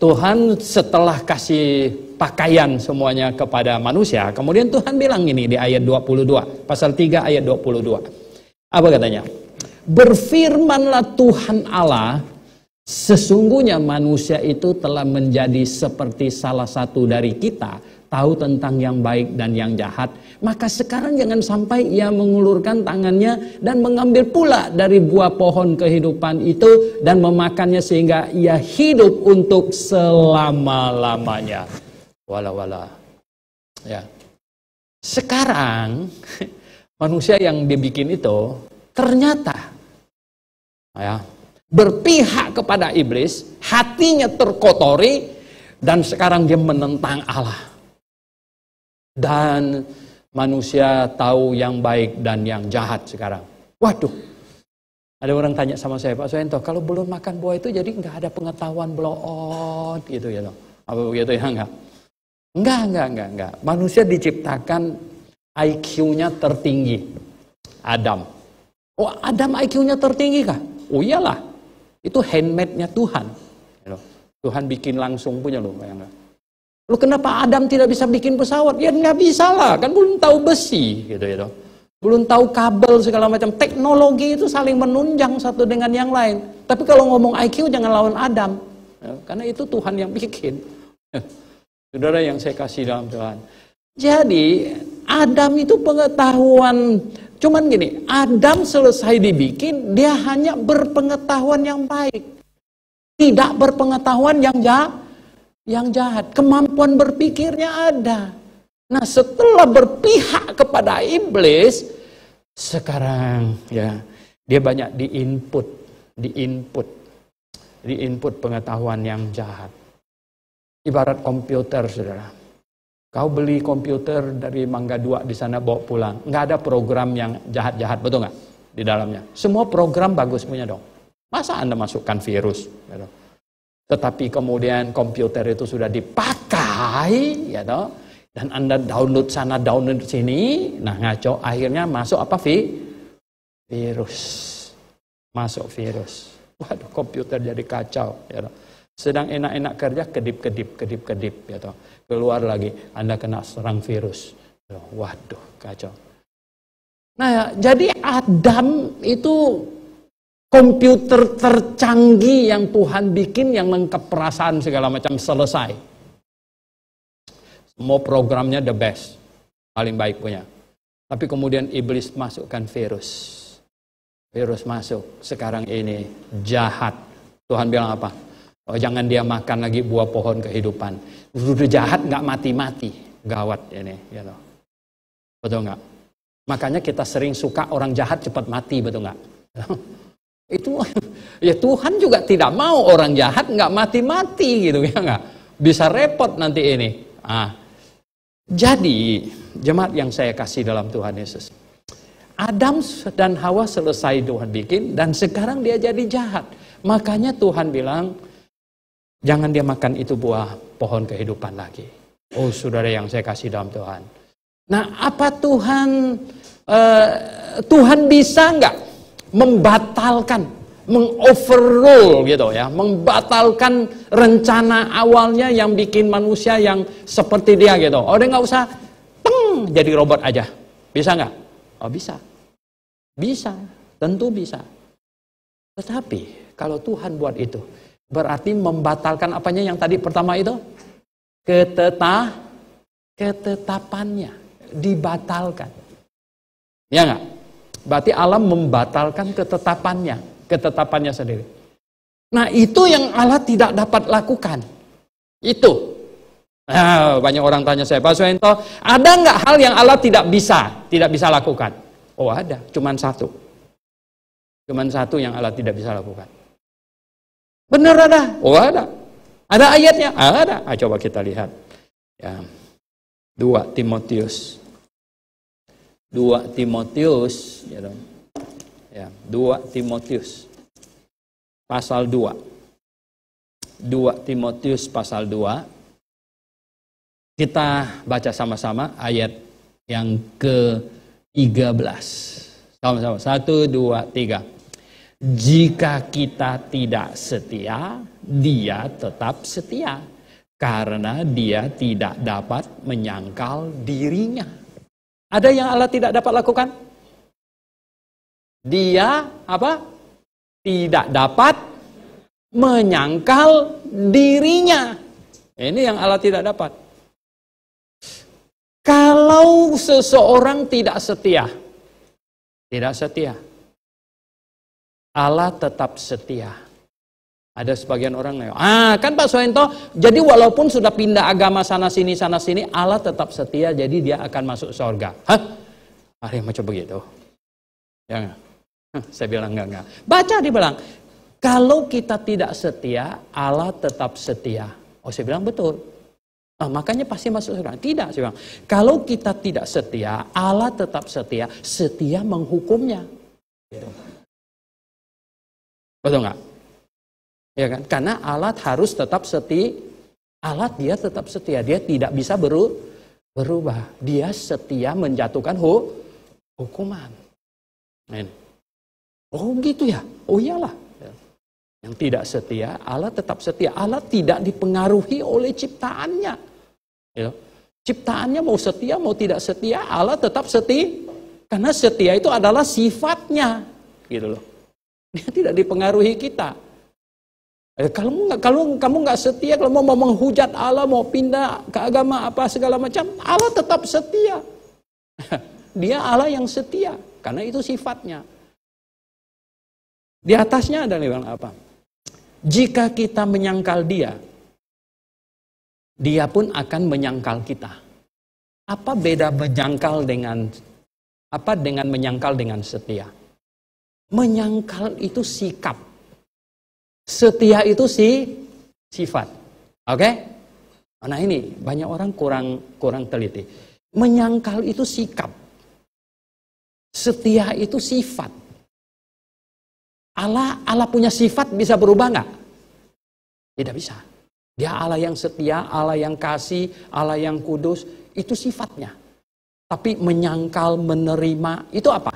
Tuhan setelah kasih pakaian semuanya kepada manusia, kemudian Tuhan bilang ini di ayat 22, pasal 3 ayat 22. Apa katanya? Berfirmanlah Tuhan Allah, sesungguhnya manusia itu telah menjadi seperti salah satu dari kita, tahu tentang yang baik dan yang jahat. Maka sekarang jangan sampai ia mengulurkan tangannya dan mengambil pula dari buah pohon kehidupan itu dan memakannya sehingga ia hidup untuk selama-lamanya. Wala wala. Ya. Sekarang manusia yang dibikin itu ternyata Ah, ya, berpihak kepada iblis, hatinya terkotori, dan sekarang dia menentang Allah. Dan manusia tahu yang baik dan yang jahat sekarang. Waduh, ada orang tanya sama saya, Pak Soento, kalau belum makan buah itu jadi nggak ada pengetahuan blow gitu ya. You know. Apa begitu ya? Enggak. Enggak, enggak, enggak, enggak. Manusia diciptakan IQ-nya tertinggi. Adam. Oh, Adam IQ-nya tertinggi kah? Oh iyalah, itu handmade-nya Tuhan. Tuhan bikin langsung punya loh, bayang gak? Lu kenapa Adam tidak bisa bikin pesawat? Ya nggak bisa lah, kan belum tahu besi gitu ya. Gitu. Belum tahu kabel segala macam. Teknologi itu saling menunjang satu dengan yang lain. Tapi kalau ngomong IQ jangan lawan Adam. Ya, karena itu Tuhan yang bikin. Saudara yang saya kasih dalam Tuhan. Jadi Adam itu pengetahuan Cuman gini, Adam selesai dibikin, dia hanya berpengetahuan yang baik. Tidak berpengetahuan yang jahat. Yang jahat. Kemampuan berpikirnya ada. Nah setelah berpihak kepada iblis, sekarang ya dia banyak diinput, diinput, diinput pengetahuan yang jahat. Ibarat komputer, saudara Kau beli komputer dari Mangga Dua di sana bawa pulang. Nggak ada program yang jahat-jahat, betul nggak? Di dalamnya. Semua program bagus punya dong. Masa Anda masukkan virus? Gitu. Tetapi kemudian komputer itu sudah dipakai, ya gitu, dan Anda download sana, download sini, nah ngaco, akhirnya masuk apa, Vi? Virus. Masuk virus. Waduh, komputer jadi kacau. Ya gitu. Sedang enak-enak kerja, kedip-kedip, kedip-kedip. ya toh Keluar lagi, Anda kena serang virus. Ya, waduh, kacau. Nah, jadi Adam itu komputer tercanggih yang Tuhan bikin yang lengkap perasaan segala macam selesai. Semua programnya the best, paling baik punya. Tapi kemudian iblis masukkan virus. Virus masuk sekarang ini jahat. Tuhan bilang apa? Oh, jangan dia makan lagi buah pohon kehidupan. Udah jahat nggak mati-mati, gawat ini. Gitu. Betul nggak? Makanya kita sering suka orang jahat cepat mati, betul nggak? Itu ya Tuhan juga tidak mau orang jahat nggak mati-mati gitu ya nggak? Bisa repot nanti ini. Ah. Jadi jemaat yang saya kasih dalam Tuhan Yesus. Adam dan Hawa selesai Tuhan bikin dan sekarang dia jadi jahat. Makanya Tuhan bilang, Jangan dia makan itu buah pohon kehidupan lagi. Oh saudara yang saya kasih dalam Tuhan. Nah apa Tuhan uh, Tuhan bisa nggak membatalkan, mengoverrule gitu ya, membatalkan rencana awalnya yang bikin manusia yang seperti dia gitu. Oh dia nggak usah teng jadi robot aja. Bisa nggak? Oh bisa. Bisa, tentu bisa. Tetapi kalau Tuhan buat itu, Berarti membatalkan apanya yang tadi pertama itu? Ketetah, ketetapannya. Dibatalkan. Ya enggak? Berarti Allah membatalkan ketetapannya. Ketetapannya sendiri. Nah itu yang Allah tidak dapat lakukan. Itu. Nah, banyak orang tanya saya, Pak Suento, ada nggak hal yang Allah tidak bisa, tidak bisa lakukan? Oh ada, cuman satu. Cuman satu yang Allah tidak bisa lakukan. Benar ada? Oh ada. Ada ayatnya? Ah, ada. Ah, coba kita lihat. Ya. 2 Timotius. 2 Timotius. Ya, dong. ya 2 Timotius. Pasal 2. 2 Timotius pasal 2. Kita baca sama-sama ayat yang ke-13. Sama-sama. 1, 2, 3. Jika kita tidak setia, dia tetap setia karena dia tidak dapat menyangkal dirinya. Ada yang Allah tidak dapat lakukan? Dia apa? Tidak dapat menyangkal dirinya. Ini yang Allah tidak dapat. Kalau seseorang tidak setia, tidak setia, Allah tetap setia. Ada sebagian orang yang, ah kan Pak Soento, jadi walaupun sudah pindah agama sana sini sana sini, Allah tetap setia, jadi dia akan masuk surga. Hah? Ada yang macam begitu. Ya, Hah, saya bilang nggak nggak. Baca dibilang, kalau kita tidak setia, Allah tetap setia. Oh saya bilang betul. Nah, makanya pasti masuk surga. Tidak, saya bilang. Kalau kita tidak setia, Allah tetap setia. Setia menghukumnya. Gitu. Betul nggak? Ya kan? Karena alat harus tetap setia. Alat dia tetap setia. Dia tidak bisa beru, berubah. Dia setia menjatuhkan hu, hukuman. Ini. Oh gitu ya? Oh iyalah. Yang tidak setia, alat tetap setia. Alat tidak dipengaruhi oleh ciptaannya. Ya. Ciptaannya mau setia, mau tidak setia, Allah tetap setia. Karena setia itu adalah sifatnya. Gitu loh. Dia tidak dipengaruhi kita. Eh, kalau nggak kalau kamu nggak setia, kalau mau, mau menghujat Allah, mau pindah ke agama apa segala macam, Allah tetap setia. Dia Allah yang setia, karena itu sifatnya. Di atasnya ada bilang apa? Jika kita menyangkal dia, dia pun akan menyangkal kita. Apa beda menyangkal dengan apa dengan menyangkal dengan setia? Menyangkal itu sikap. Setia itu si sifat. Oke? Okay? Nah ini banyak orang kurang kurang teliti. Menyangkal itu sikap. Setia itu sifat. Allah Allah punya sifat bisa berubah nggak? Tidak bisa. Dia Allah yang setia, Allah yang kasih, Allah yang kudus. Itu sifatnya. Tapi menyangkal, menerima, itu apa?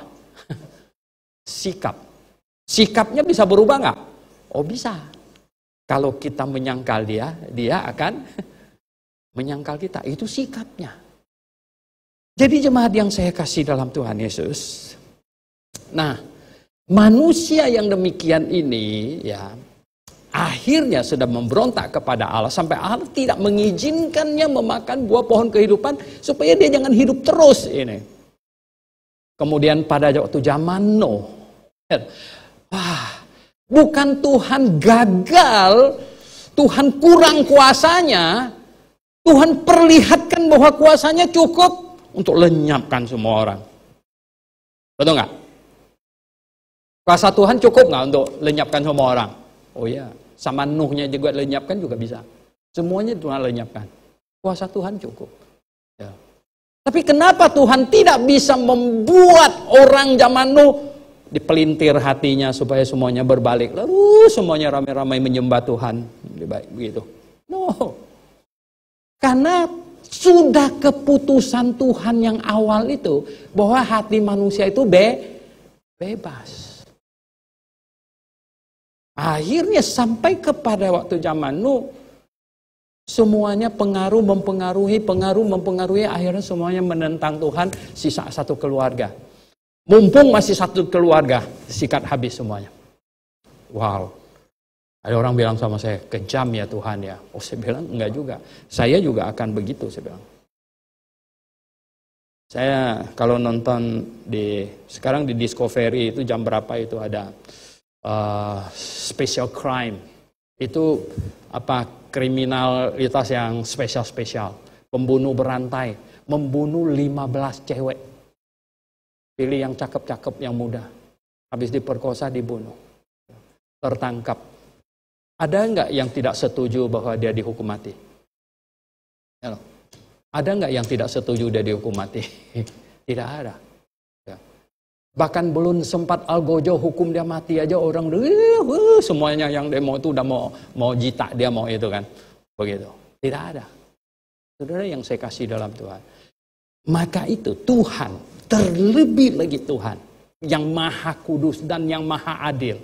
sikap. Sikapnya bisa berubah nggak? Oh bisa. Kalau kita menyangkal dia, dia akan menyangkal kita. Itu sikapnya. Jadi jemaat yang saya kasih dalam Tuhan Yesus. Nah, manusia yang demikian ini ya akhirnya sudah memberontak kepada Allah sampai Allah tidak mengizinkannya memakan buah pohon kehidupan supaya dia jangan hidup terus ini. Kemudian pada waktu zaman Nuh, ya, wah, bukan Tuhan gagal, Tuhan kurang kuasanya, Tuhan perlihatkan bahwa kuasanya cukup untuk lenyapkan semua orang. Betul nggak? Kuasa Tuhan cukup nggak untuk lenyapkan semua orang? Oh iya, sama Nuhnya juga lenyapkan juga bisa. Semuanya Tuhan lenyapkan. Kuasa Tuhan cukup. Tapi kenapa Tuhan tidak bisa membuat orang zaman Nuh dipelintir hatinya supaya semuanya berbalik. Lalu semuanya ramai-ramai menyembah Tuhan. Baik begitu. No. Karena sudah keputusan Tuhan yang awal itu bahwa hati manusia itu be bebas. Akhirnya sampai kepada waktu zaman Nuh Semuanya pengaruh mempengaruhi, pengaruh mempengaruhi, akhirnya semuanya menentang Tuhan, sisa satu keluarga. Mumpung masih satu keluarga, sikat habis semuanya. Wow. Ada orang bilang sama saya, kejam ya Tuhan ya. Oh saya bilang, enggak juga. Saya juga akan begitu, saya bilang. Saya kalau nonton di, sekarang di Discovery itu jam berapa itu ada uh, special crime itu apa kriminalitas yang spesial-spesial. Pembunuh berantai, membunuh 15 cewek. Pilih yang cakep-cakep, yang muda. Habis diperkosa, dibunuh. Tertangkap. Ada nggak yang tidak setuju bahwa dia dihukum mati? Ada nggak yang tidak setuju dia dihukum mati? Tidak ada. Bahkan belum sempat algojo hukum dia mati aja orang uh, semuanya yang demo itu udah mau mau jita dia mau itu kan. Begitu. Tidak ada. Saudara yang saya kasih dalam Tuhan. Maka itu Tuhan, terlebih lagi Tuhan yang maha kudus dan yang maha adil.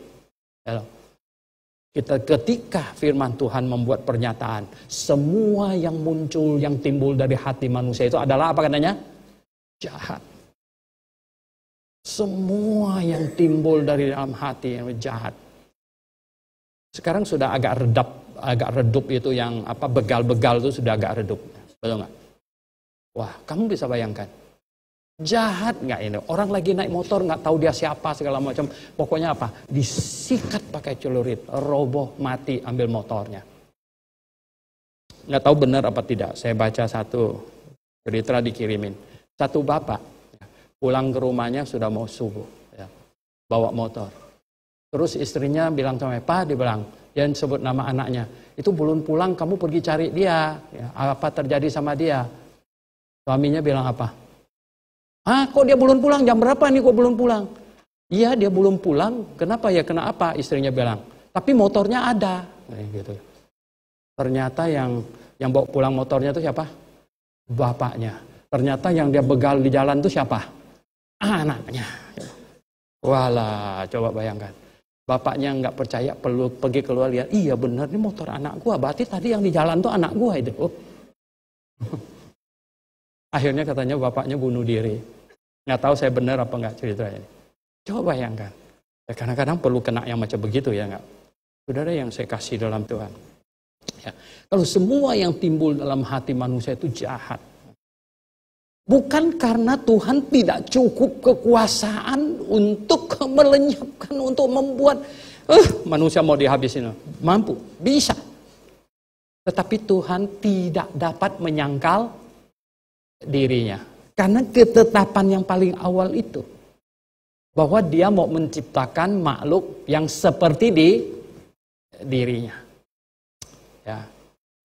Kita ketika firman Tuhan membuat pernyataan, semua yang muncul, yang timbul dari hati manusia itu adalah apa katanya? Jahat. Semua yang timbul dari dalam hati yang jahat. Sekarang sudah agak redup, agak redup itu yang apa begal-begal itu sudah agak redup. Betul nggak? Wah, kamu bisa bayangkan. Jahat nggak ini? Orang lagi naik motor nggak tahu dia siapa segala macam. Pokoknya apa? Disikat pakai celurit, roboh mati ambil motornya. Nggak tahu benar apa tidak. Saya baca satu cerita dikirimin. Satu bapak pulang ke rumahnya sudah mau subuh, ya. bawa motor. Terus istrinya bilang sama pa, dia bilang, dia sebut nama anaknya, itu belum pulang kamu pergi cari dia, ya, apa terjadi sama dia. Suaminya bilang apa? Ah, kok dia belum pulang? Jam berapa nih kok belum pulang? Iya, dia belum pulang. Kenapa ya? Kena apa? Istrinya bilang. Tapi motornya ada. Nah, gitu. Ternyata yang yang bawa pulang motornya itu siapa? Bapaknya. Ternyata yang dia begal di jalan itu siapa? anaknya. Walah, coba bayangkan. Bapaknya nggak percaya perlu pergi keluar lihat. Iya benar, ini motor anak gua. Berarti tadi yang di jalan tuh anak gua itu. Oh. Akhirnya katanya bapaknya bunuh diri. Nggak tahu saya benar apa nggak ceritanya Coba bayangkan. Ya, kadang-kadang perlu kena yang macam begitu ya nggak? Saudara yang saya kasih dalam Tuhan. Ya. Kalau semua yang timbul dalam hati manusia itu jahat. Bukan karena Tuhan tidak cukup kekuasaan untuk melenyapkan, untuk membuat uh, manusia mau dihabisin. Mampu, bisa. Tetapi Tuhan tidak dapat menyangkal dirinya. Karena ketetapan yang paling awal itu. Bahwa dia mau menciptakan makhluk yang seperti di dirinya. Ya,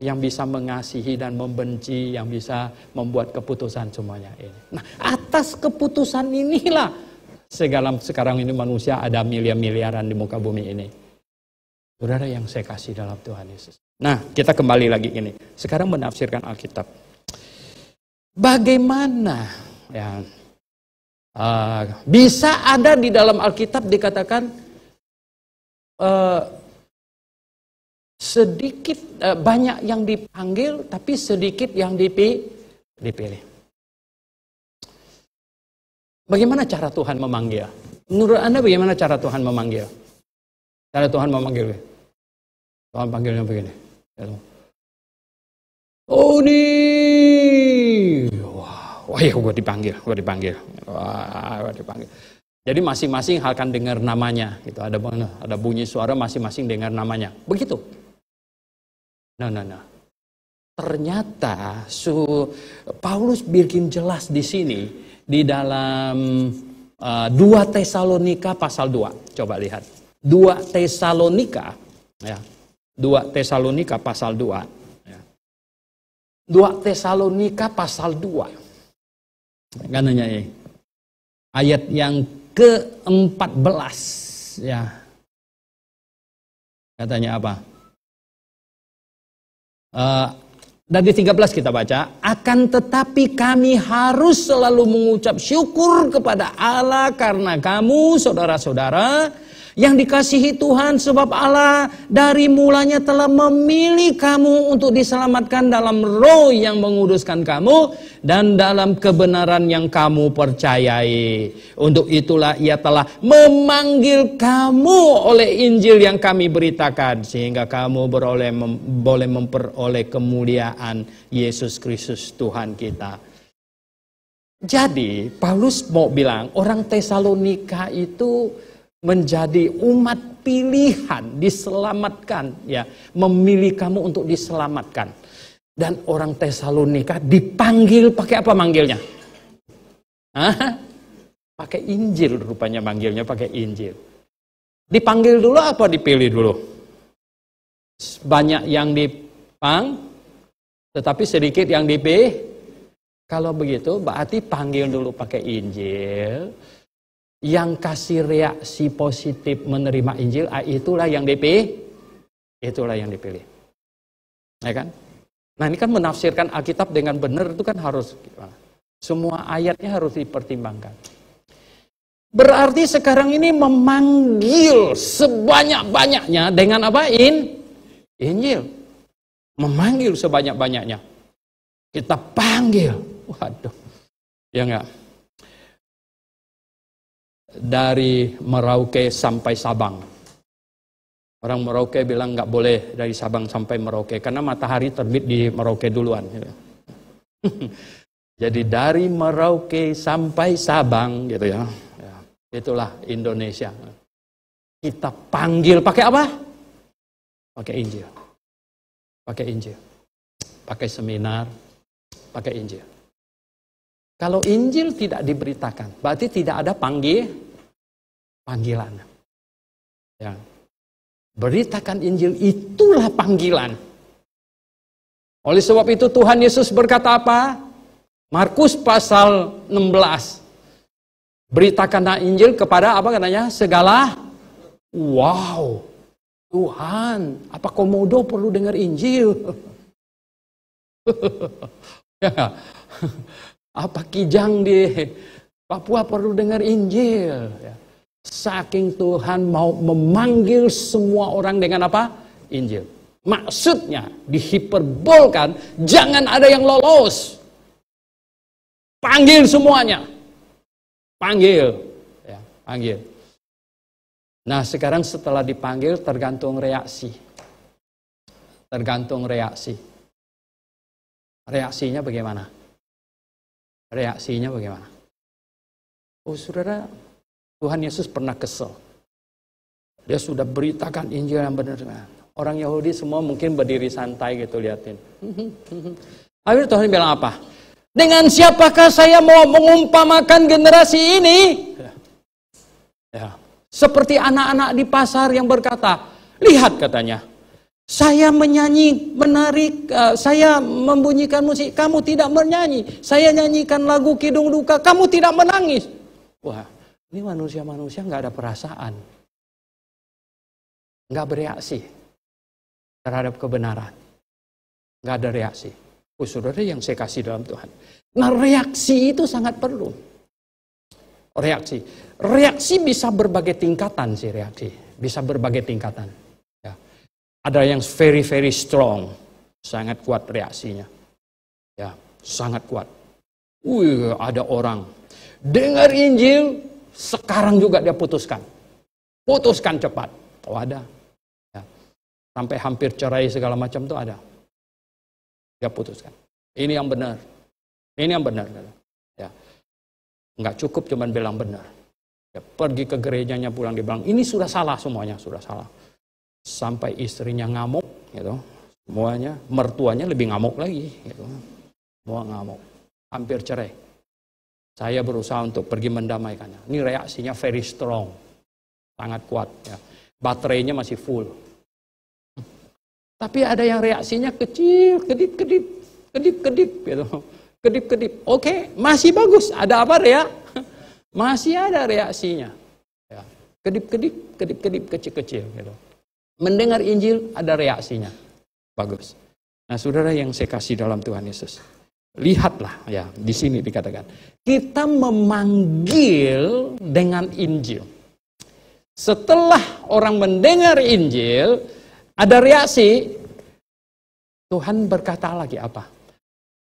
yang bisa mengasihi dan membenci, yang bisa membuat keputusan semuanya ini. Nah, atas keputusan inilah segala sekarang ini manusia ada miliar-miliaran di muka bumi ini. Saudara yang saya kasih dalam Tuhan Yesus. Nah, kita kembali lagi ini. Sekarang menafsirkan Alkitab. Bagaimana ya uh, bisa ada di dalam Alkitab dikatakan uh, sedikit eh, banyak yang dipanggil tapi sedikit yang dipilih. Bagaimana cara Tuhan memanggil? Menurut Anda bagaimana cara Tuhan memanggil? Cara Tuhan memanggil. Tuhan panggilnya begini. Oh ini, Wah, wah ya gue dipanggil, gue dipanggil. Wah, gue dipanggil. Jadi masing-masing akan dengar namanya, gitu. Ada ada bunyi suara masing-masing dengar namanya. Begitu. No, no, no. Ternyata su, Paulus bikin jelas di sini di dalam uh, eh, 2 Tesalonika pasal 2. Coba lihat. 2 Tesalonika ya. 2 Tesalonika pasal 2 ya. 2 Tesalonika pasal 2. Kan nanya ini. Ayat yang ke-14 ya. Katanya apa? uh, dari 13 kita baca, akan tetapi kami harus selalu mengucap syukur kepada Allah karena kamu saudara-saudara yang dikasihi Tuhan sebab Allah dari mulanya telah memilih kamu untuk diselamatkan dalam roh yang menguduskan kamu dan dalam kebenaran yang kamu percayai. Untuk itulah ia telah memanggil kamu oleh Injil yang kami beritakan sehingga kamu beroleh mem, boleh memperoleh kemuliaan Yesus Kristus Tuhan kita. Jadi Paulus mau bilang orang Tesalonika itu menjadi umat pilihan diselamatkan ya memilih kamu untuk diselamatkan dan orang Tesalonika dipanggil pakai apa manggilnya Hah? pakai Injil rupanya manggilnya pakai Injil dipanggil dulu apa dipilih dulu banyak yang dipang tetapi sedikit yang dipilih kalau begitu berarti panggil dulu pakai Injil yang kasih reaksi positif menerima Injil, ah, itulah yang dipilih. Itulah yang dipilih. Ya kan? Nah ini kan menafsirkan Alkitab dengan benar itu kan harus semua ayatnya harus dipertimbangkan. Berarti sekarang ini memanggil sebanyak-banyaknya dengan apa? In, Injil. Memanggil sebanyak-banyaknya. Kita panggil. Waduh. Ya enggak? dari Merauke sampai Sabang. Orang Merauke bilang nggak boleh dari Sabang sampai Merauke karena matahari terbit di Merauke duluan. Gitu. Jadi dari Merauke sampai Sabang gitu ya. ya. Itulah Indonesia. Kita panggil pakai apa? Pakai Injil. Pakai Injil. Pakai seminar, pakai Injil. Kalau Injil tidak diberitakan, berarti tidak ada panggil panggilan. Ya. Beritakan Injil itulah panggilan. Oleh sebab itu Tuhan Yesus berkata apa? Markus pasal 16. Beritakanlah Injil kepada apa katanya? Segala. Wow. Tuhan, apa komodo perlu dengar Injil? Ya. apa kijang di Papua perlu dengar Injil? Ya. Saking Tuhan mau memanggil semua orang dengan apa? Injil. Maksudnya dihiperbolkan, jangan ada yang lolos. Panggil semuanya. Panggil. Ya, panggil. Nah sekarang setelah dipanggil tergantung reaksi. Tergantung reaksi. Reaksinya bagaimana? Reaksinya bagaimana? Oh saudara Tuhan Yesus pernah kesel. Dia sudah beritakan Injil yang benar. Nah, orang Yahudi semua mungkin berdiri santai gitu liatin. Akhirnya Tuhan bilang apa? Dengan siapakah saya mau mengumpamakan generasi ini? Ya. ya. Seperti anak-anak di pasar yang berkata, lihat katanya, saya menyanyi, menarik, uh, eh, saya membunyikan musik, kamu tidak menyanyi. Saya nyanyikan lagu Kidung Duka, kamu tidak menangis. Wah, ini manusia-manusia nggak ada perasaan. Nggak bereaksi terhadap kebenaran. Nggak ada reaksi. Oh, saudara yang saya kasih dalam Tuhan. Nah reaksi itu sangat perlu. Reaksi. Reaksi bisa berbagai tingkatan sih reaksi. Bisa berbagai tingkatan. Ya. Ada yang very very strong. Sangat kuat reaksinya. Ya, sangat kuat. Wih, ada orang dengar Injil, sekarang juga dia putuskan. Putuskan cepat. Oh ada. Ya. Sampai hampir cerai segala macam tuh ada. Dia putuskan. Ini yang benar. Ini yang benar. Ya. Nggak cukup cuman bilang benar. Ya, pergi ke gerejanya pulang dibilang ini sudah salah semuanya sudah salah. Sampai istrinya ngamuk gitu. Semuanya mertuanya lebih ngamuk lagi gitu. Semua ngamuk. Hampir cerai. Saya berusaha untuk pergi mendamaikannya. Ini reaksinya very strong. Sangat kuat. Ya. Baterainya masih full. Tapi ada yang reaksinya kecil, kedip-kedip, kedip-kedip gitu. Kedip-kedip. Oke, masih bagus. Ada apa ya? Masih ada reaksinya. Ya. Kedip-kedip, kedip-kedip, kecil-kecil gitu. Mendengar Injil ada reaksinya. Bagus. Nah, saudara yang saya kasih dalam Tuhan Yesus. Lihatlah ya, di sini dikatakan. Kita memanggil dengan Injil. Setelah orang mendengar Injil, ada reaksi. Tuhan berkata lagi apa?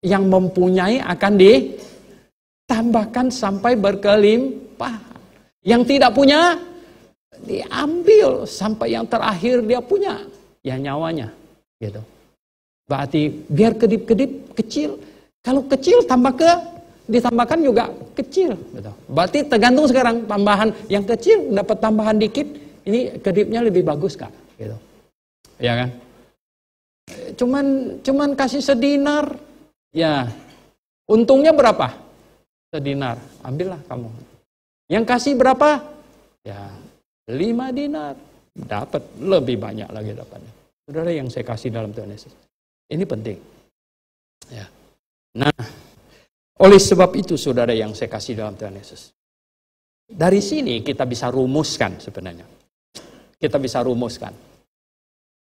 Yang mempunyai akan ditambahkan sampai berkelimpahan. Yang tidak punya diambil sampai yang terakhir dia punya ya nyawanya gitu. Berarti biar kedip-kedip kecil kalau kecil tambah ke ditambahkan juga kecil gitu. Berarti tergantung sekarang tambahan yang kecil dapat tambahan dikit ini kedipnya lebih bagus kak gitu. Ya kan? Cuman cuman kasih sedinar ya. Untungnya berapa? Sedinar. Ambillah kamu. Yang kasih berapa? Ya, lima dinar. Dapat lebih banyak lagi dapatnya. Saudara yang saya kasih dalam Tuhan Yesus. Ini penting. Ya. Nah, oleh sebab itu saudara yang saya kasih dalam Tuhan Yesus. Dari sini kita bisa rumuskan sebenarnya. Kita bisa rumuskan.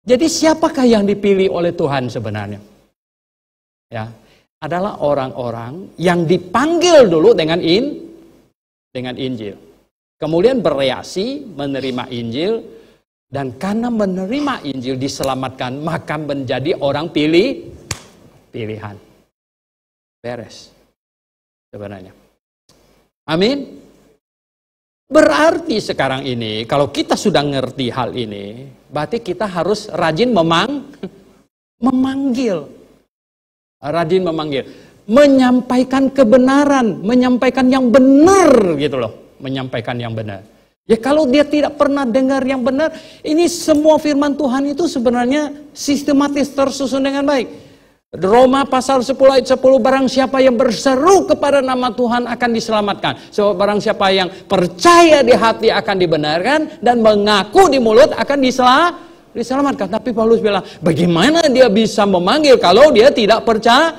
Jadi siapakah yang dipilih oleh Tuhan sebenarnya? Ya, adalah orang-orang yang dipanggil dulu dengan in dengan Injil. Kemudian bereaksi menerima Injil dan karena menerima Injil diselamatkan maka menjadi orang pilih pilihan beres sebenarnya. Amin. Berarti sekarang ini kalau kita sudah ngerti hal ini, berarti kita harus rajin memang memanggil. Rajin memanggil, menyampaikan kebenaran, menyampaikan yang benar gitu loh, menyampaikan yang benar. Ya kalau dia tidak pernah dengar yang benar, ini semua firman Tuhan itu sebenarnya sistematis tersusun dengan baik. Roma pasal 10 ayat 10 barang siapa yang berseru kepada nama Tuhan akan diselamatkan. Sebab barang siapa yang percaya di hati akan dibenarkan dan mengaku di mulut akan diselamatkan diselamatkan. Tapi Paulus bilang, bagaimana dia bisa memanggil kalau dia tidak percaya?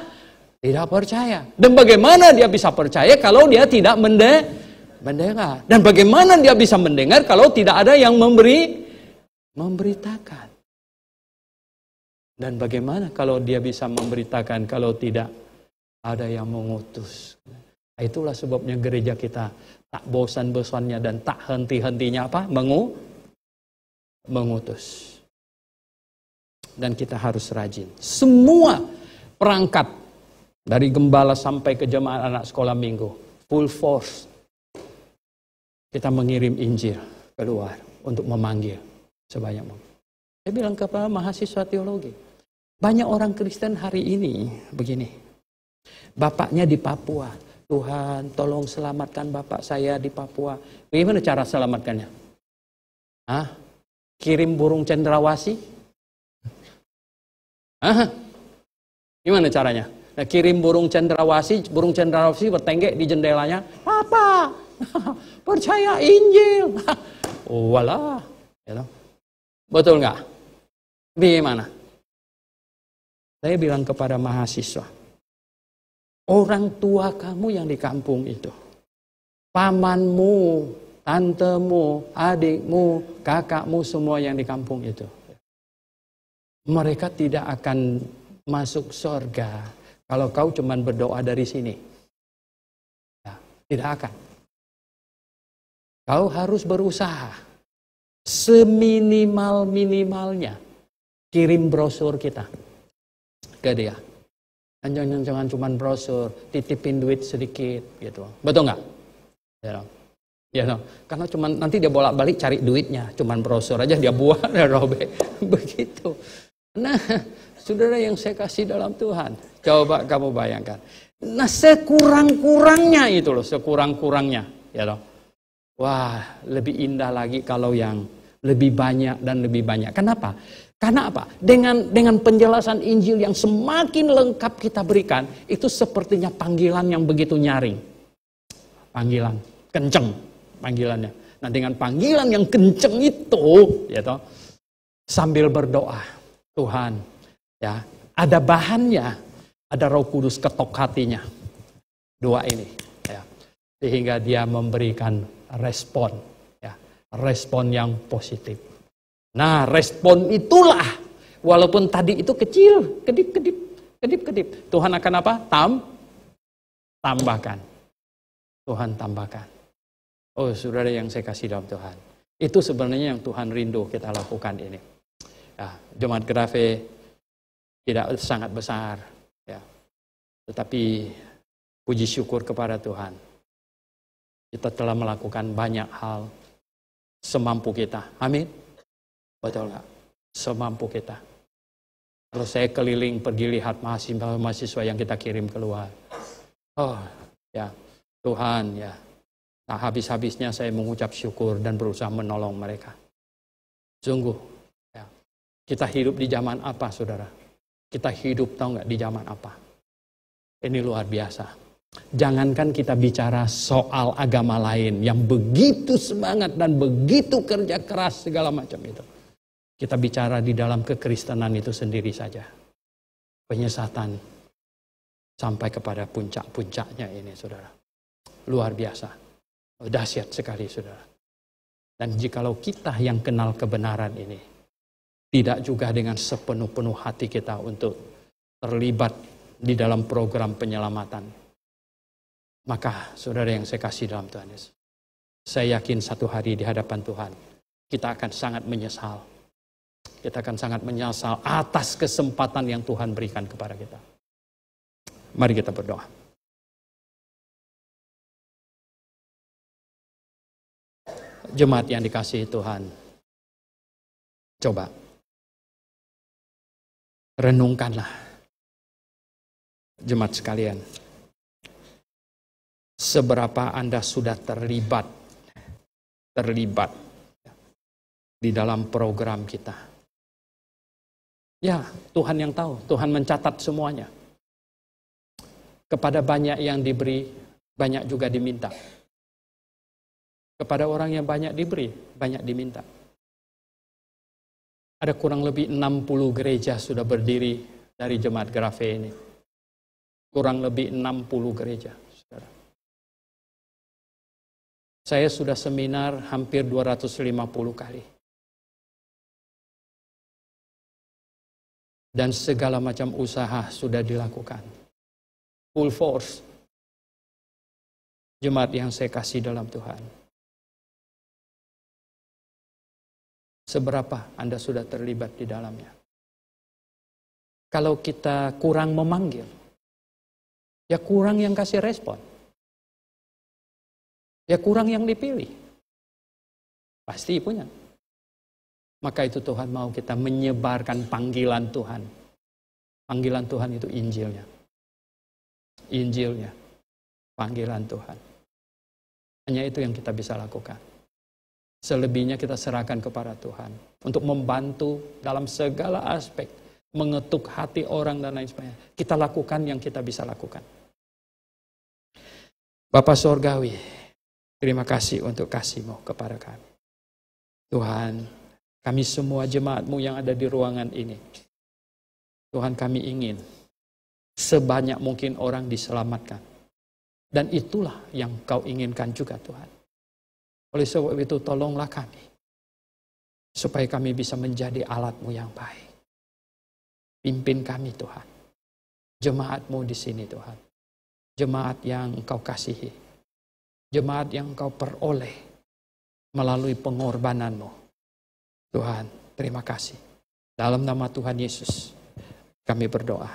Tidak percaya. Dan bagaimana dia bisa percaya kalau dia tidak mendengar? Dan bagaimana dia bisa mendengar kalau tidak ada yang memberi memberitakan? Dan bagaimana kalau dia bisa memberitakan, kalau tidak ada yang mengutus. Nah, itulah sebabnya gereja kita tak bosan-bosannya dan tak henti-hentinya apa? Mengu mengutus. Dan kita harus rajin. Semua perangkat dari gembala sampai ke jemaat anak sekolah minggu full force kita mengirim Injil keluar untuk memanggil sebanyak mungkin. Saya bilang kepada mahasiswa teologi, banyak orang Kristen hari ini begini. Bapaknya di Papua. Tuhan tolong selamatkan bapak saya di Papua. Bagaimana cara selamatkannya? Hah? Kirim burung cendrawasi? Hah? Gimana caranya? Nah, kirim burung cendrawasi, burung cendrawasi bertenggek di jendelanya. apa percaya Injil. Oh, walah. Ya Betul nggak? bagaimana saya bilang kepada mahasiswa, orang tua kamu yang di kampung itu, pamanmu, tantemu, adikmu, kakakmu semua yang di kampung itu. Mereka tidak akan masuk surga kalau kau cuma berdoa dari sini. Ya, tidak akan. Kau harus berusaha seminimal-minimalnya kirim brosur kita ke dia. Ya? Jangan, jangan cuma brosur, titipin duit sedikit gitu. Betul nggak? Ya, you know? ya you know? karena cuma nanti dia bolak-balik cari duitnya, cuma brosur aja dia buang ya robek. Begitu. Nah, saudara yang saya kasih dalam Tuhan, coba kamu bayangkan. Nah, sekurang-kurangnya itu loh, sekurang-kurangnya, ya you know? Wah, lebih indah lagi kalau yang lebih banyak dan lebih banyak. Kenapa? Karena apa? Dengan dengan penjelasan Injil yang semakin lengkap kita berikan, itu sepertinya panggilan yang begitu nyaring. Panggilan kenceng panggilannya. Nah, dengan panggilan yang kenceng itu, ya toh, sambil berdoa, Tuhan, ya, ada bahannya, ada Roh Kudus ketok hatinya. Doa ini, ya. Sehingga dia memberikan respon, ya, respon yang positif. Nah, respon itulah walaupun tadi itu kecil, kedip-kedip, kedip-kedip. Tuhan akan apa? Tam tambahkan. Tuhan tambahkan. Oh, saudara yang saya kasih dalam Tuhan. Itu sebenarnya yang Tuhan rindu kita lakukan ini. Ya, jemaat grafe tidak sangat besar, ya. Tetapi puji syukur kepada Tuhan. Kita telah melakukan banyak hal semampu kita. Amin. Betul nggak? Semampu kita. Terus saya keliling pergi lihat mahasiswa-mahasiswa yang kita kirim keluar. Oh, ya Tuhan ya. Nah habis-habisnya saya mengucap syukur dan berusaha menolong mereka. Sungguh, ya. kita hidup di zaman apa saudara? Kita hidup tahu nggak di zaman apa? Ini luar biasa. Jangankan kita bicara soal agama lain yang begitu semangat dan begitu kerja keras segala macam itu. Kita bicara di dalam kekristenan itu sendiri saja. Penyesatan sampai kepada puncak-puncaknya ini, saudara. Luar biasa. Dahsyat sekali, saudara. Dan jikalau kita yang kenal kebenaran ini, tidak juga dengan sepenuh-penuh hati kita untuk terlibat di dalam program penyelamatan. Maka saudara yang saya kasih dalam Tuhan Yesus, saya yakin satu hari di hadapan Tuhan, kita akan sangat menyesal kita akan sangat menyesal atas kesempatan yang Tuhan berikan kepada kita. Mari kita berdoa. Jemaat yang dikasihi Tuhan, coba renungkanlah jemaat sekalian. Seberapa Anda sudah terlibat terlibat di dalam program kita Ya, Tuhan yang tahu. Tuhan mencatat semuanya. Kepada banyak yang diberi, banyak juga diminta. Kepada orang yang banyak diberi, banyak diminta. Ada kurang lebih 60 gereja sudah berdiri dari jemaat Grafe ini. Kurang lebih 60 gereja. Saudara. Saya sudah seminar hampir 250 kali. dan segala macam usaha sudah dilakukan. Full force. Jemaat yang saya kasih dalam Tuhan. Seberapa Anda sudah terlibat di dalamnya? Kalau kita kurang memanggil, ya kurang yang kasih respon. Ya kurang yang dipilih. Pasti punya. Maka itu Tuhan mau kita menyebarkan panggilan Tuhan. Panggilan Tuhan itu Injilnya. Injilnya. Panggilan Tuhan. Hanya itu yang kita bisa lakukan. Selebihnya kita serahkan kepada Tuhan. Untuk membantu dalam segala aspek. Mengetuk hati orang dan lain sebagainya. Kita lakukan yang kita bisa lakukan. Bapak Sorgawi, terima kasih untuk kasihmu kepada kami. Tuhan, kami semua jemaatmu yang ada di ruangan ini. Tuhan kami ingin sebanyak mungkin orang diselamatkan. Dan itulah yang kau inginkan juga Tuhan. Oleh sebab itu tolonglah kami. Supaya kami bisa menjadi alatmu yang baik. Pimpin kami Tuhan. Jemaatmu di sini Tuhan. Jemaat yang engkau kasihi. Jemaat yang engkau peroleh melalui pengorbananmu Tuhan, terima kasih. Dalam nama Tuhan Yesus, kami berdoa.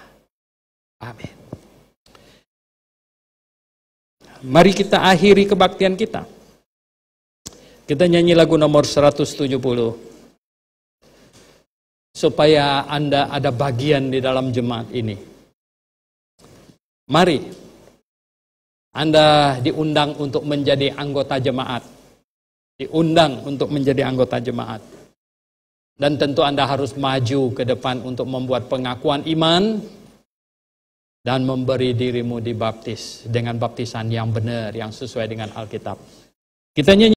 Amin. Mari kita akhiri kebaktian kita. Kita nyanyi lagu nomor 170. Supaya Anda ada bagian di dalam jemaat ini. Mari. Anda diundang untuk menjadi anggota jemaat. Diundang untuk menjadi anggota jemaat. Dan tentu Anda harus maju ke depan untuk membuat pengakuan iman dan memberi dirimu dibaptis dengan baptisan yang benar, yang sesuai dengan Alkitab. Kita nyanyi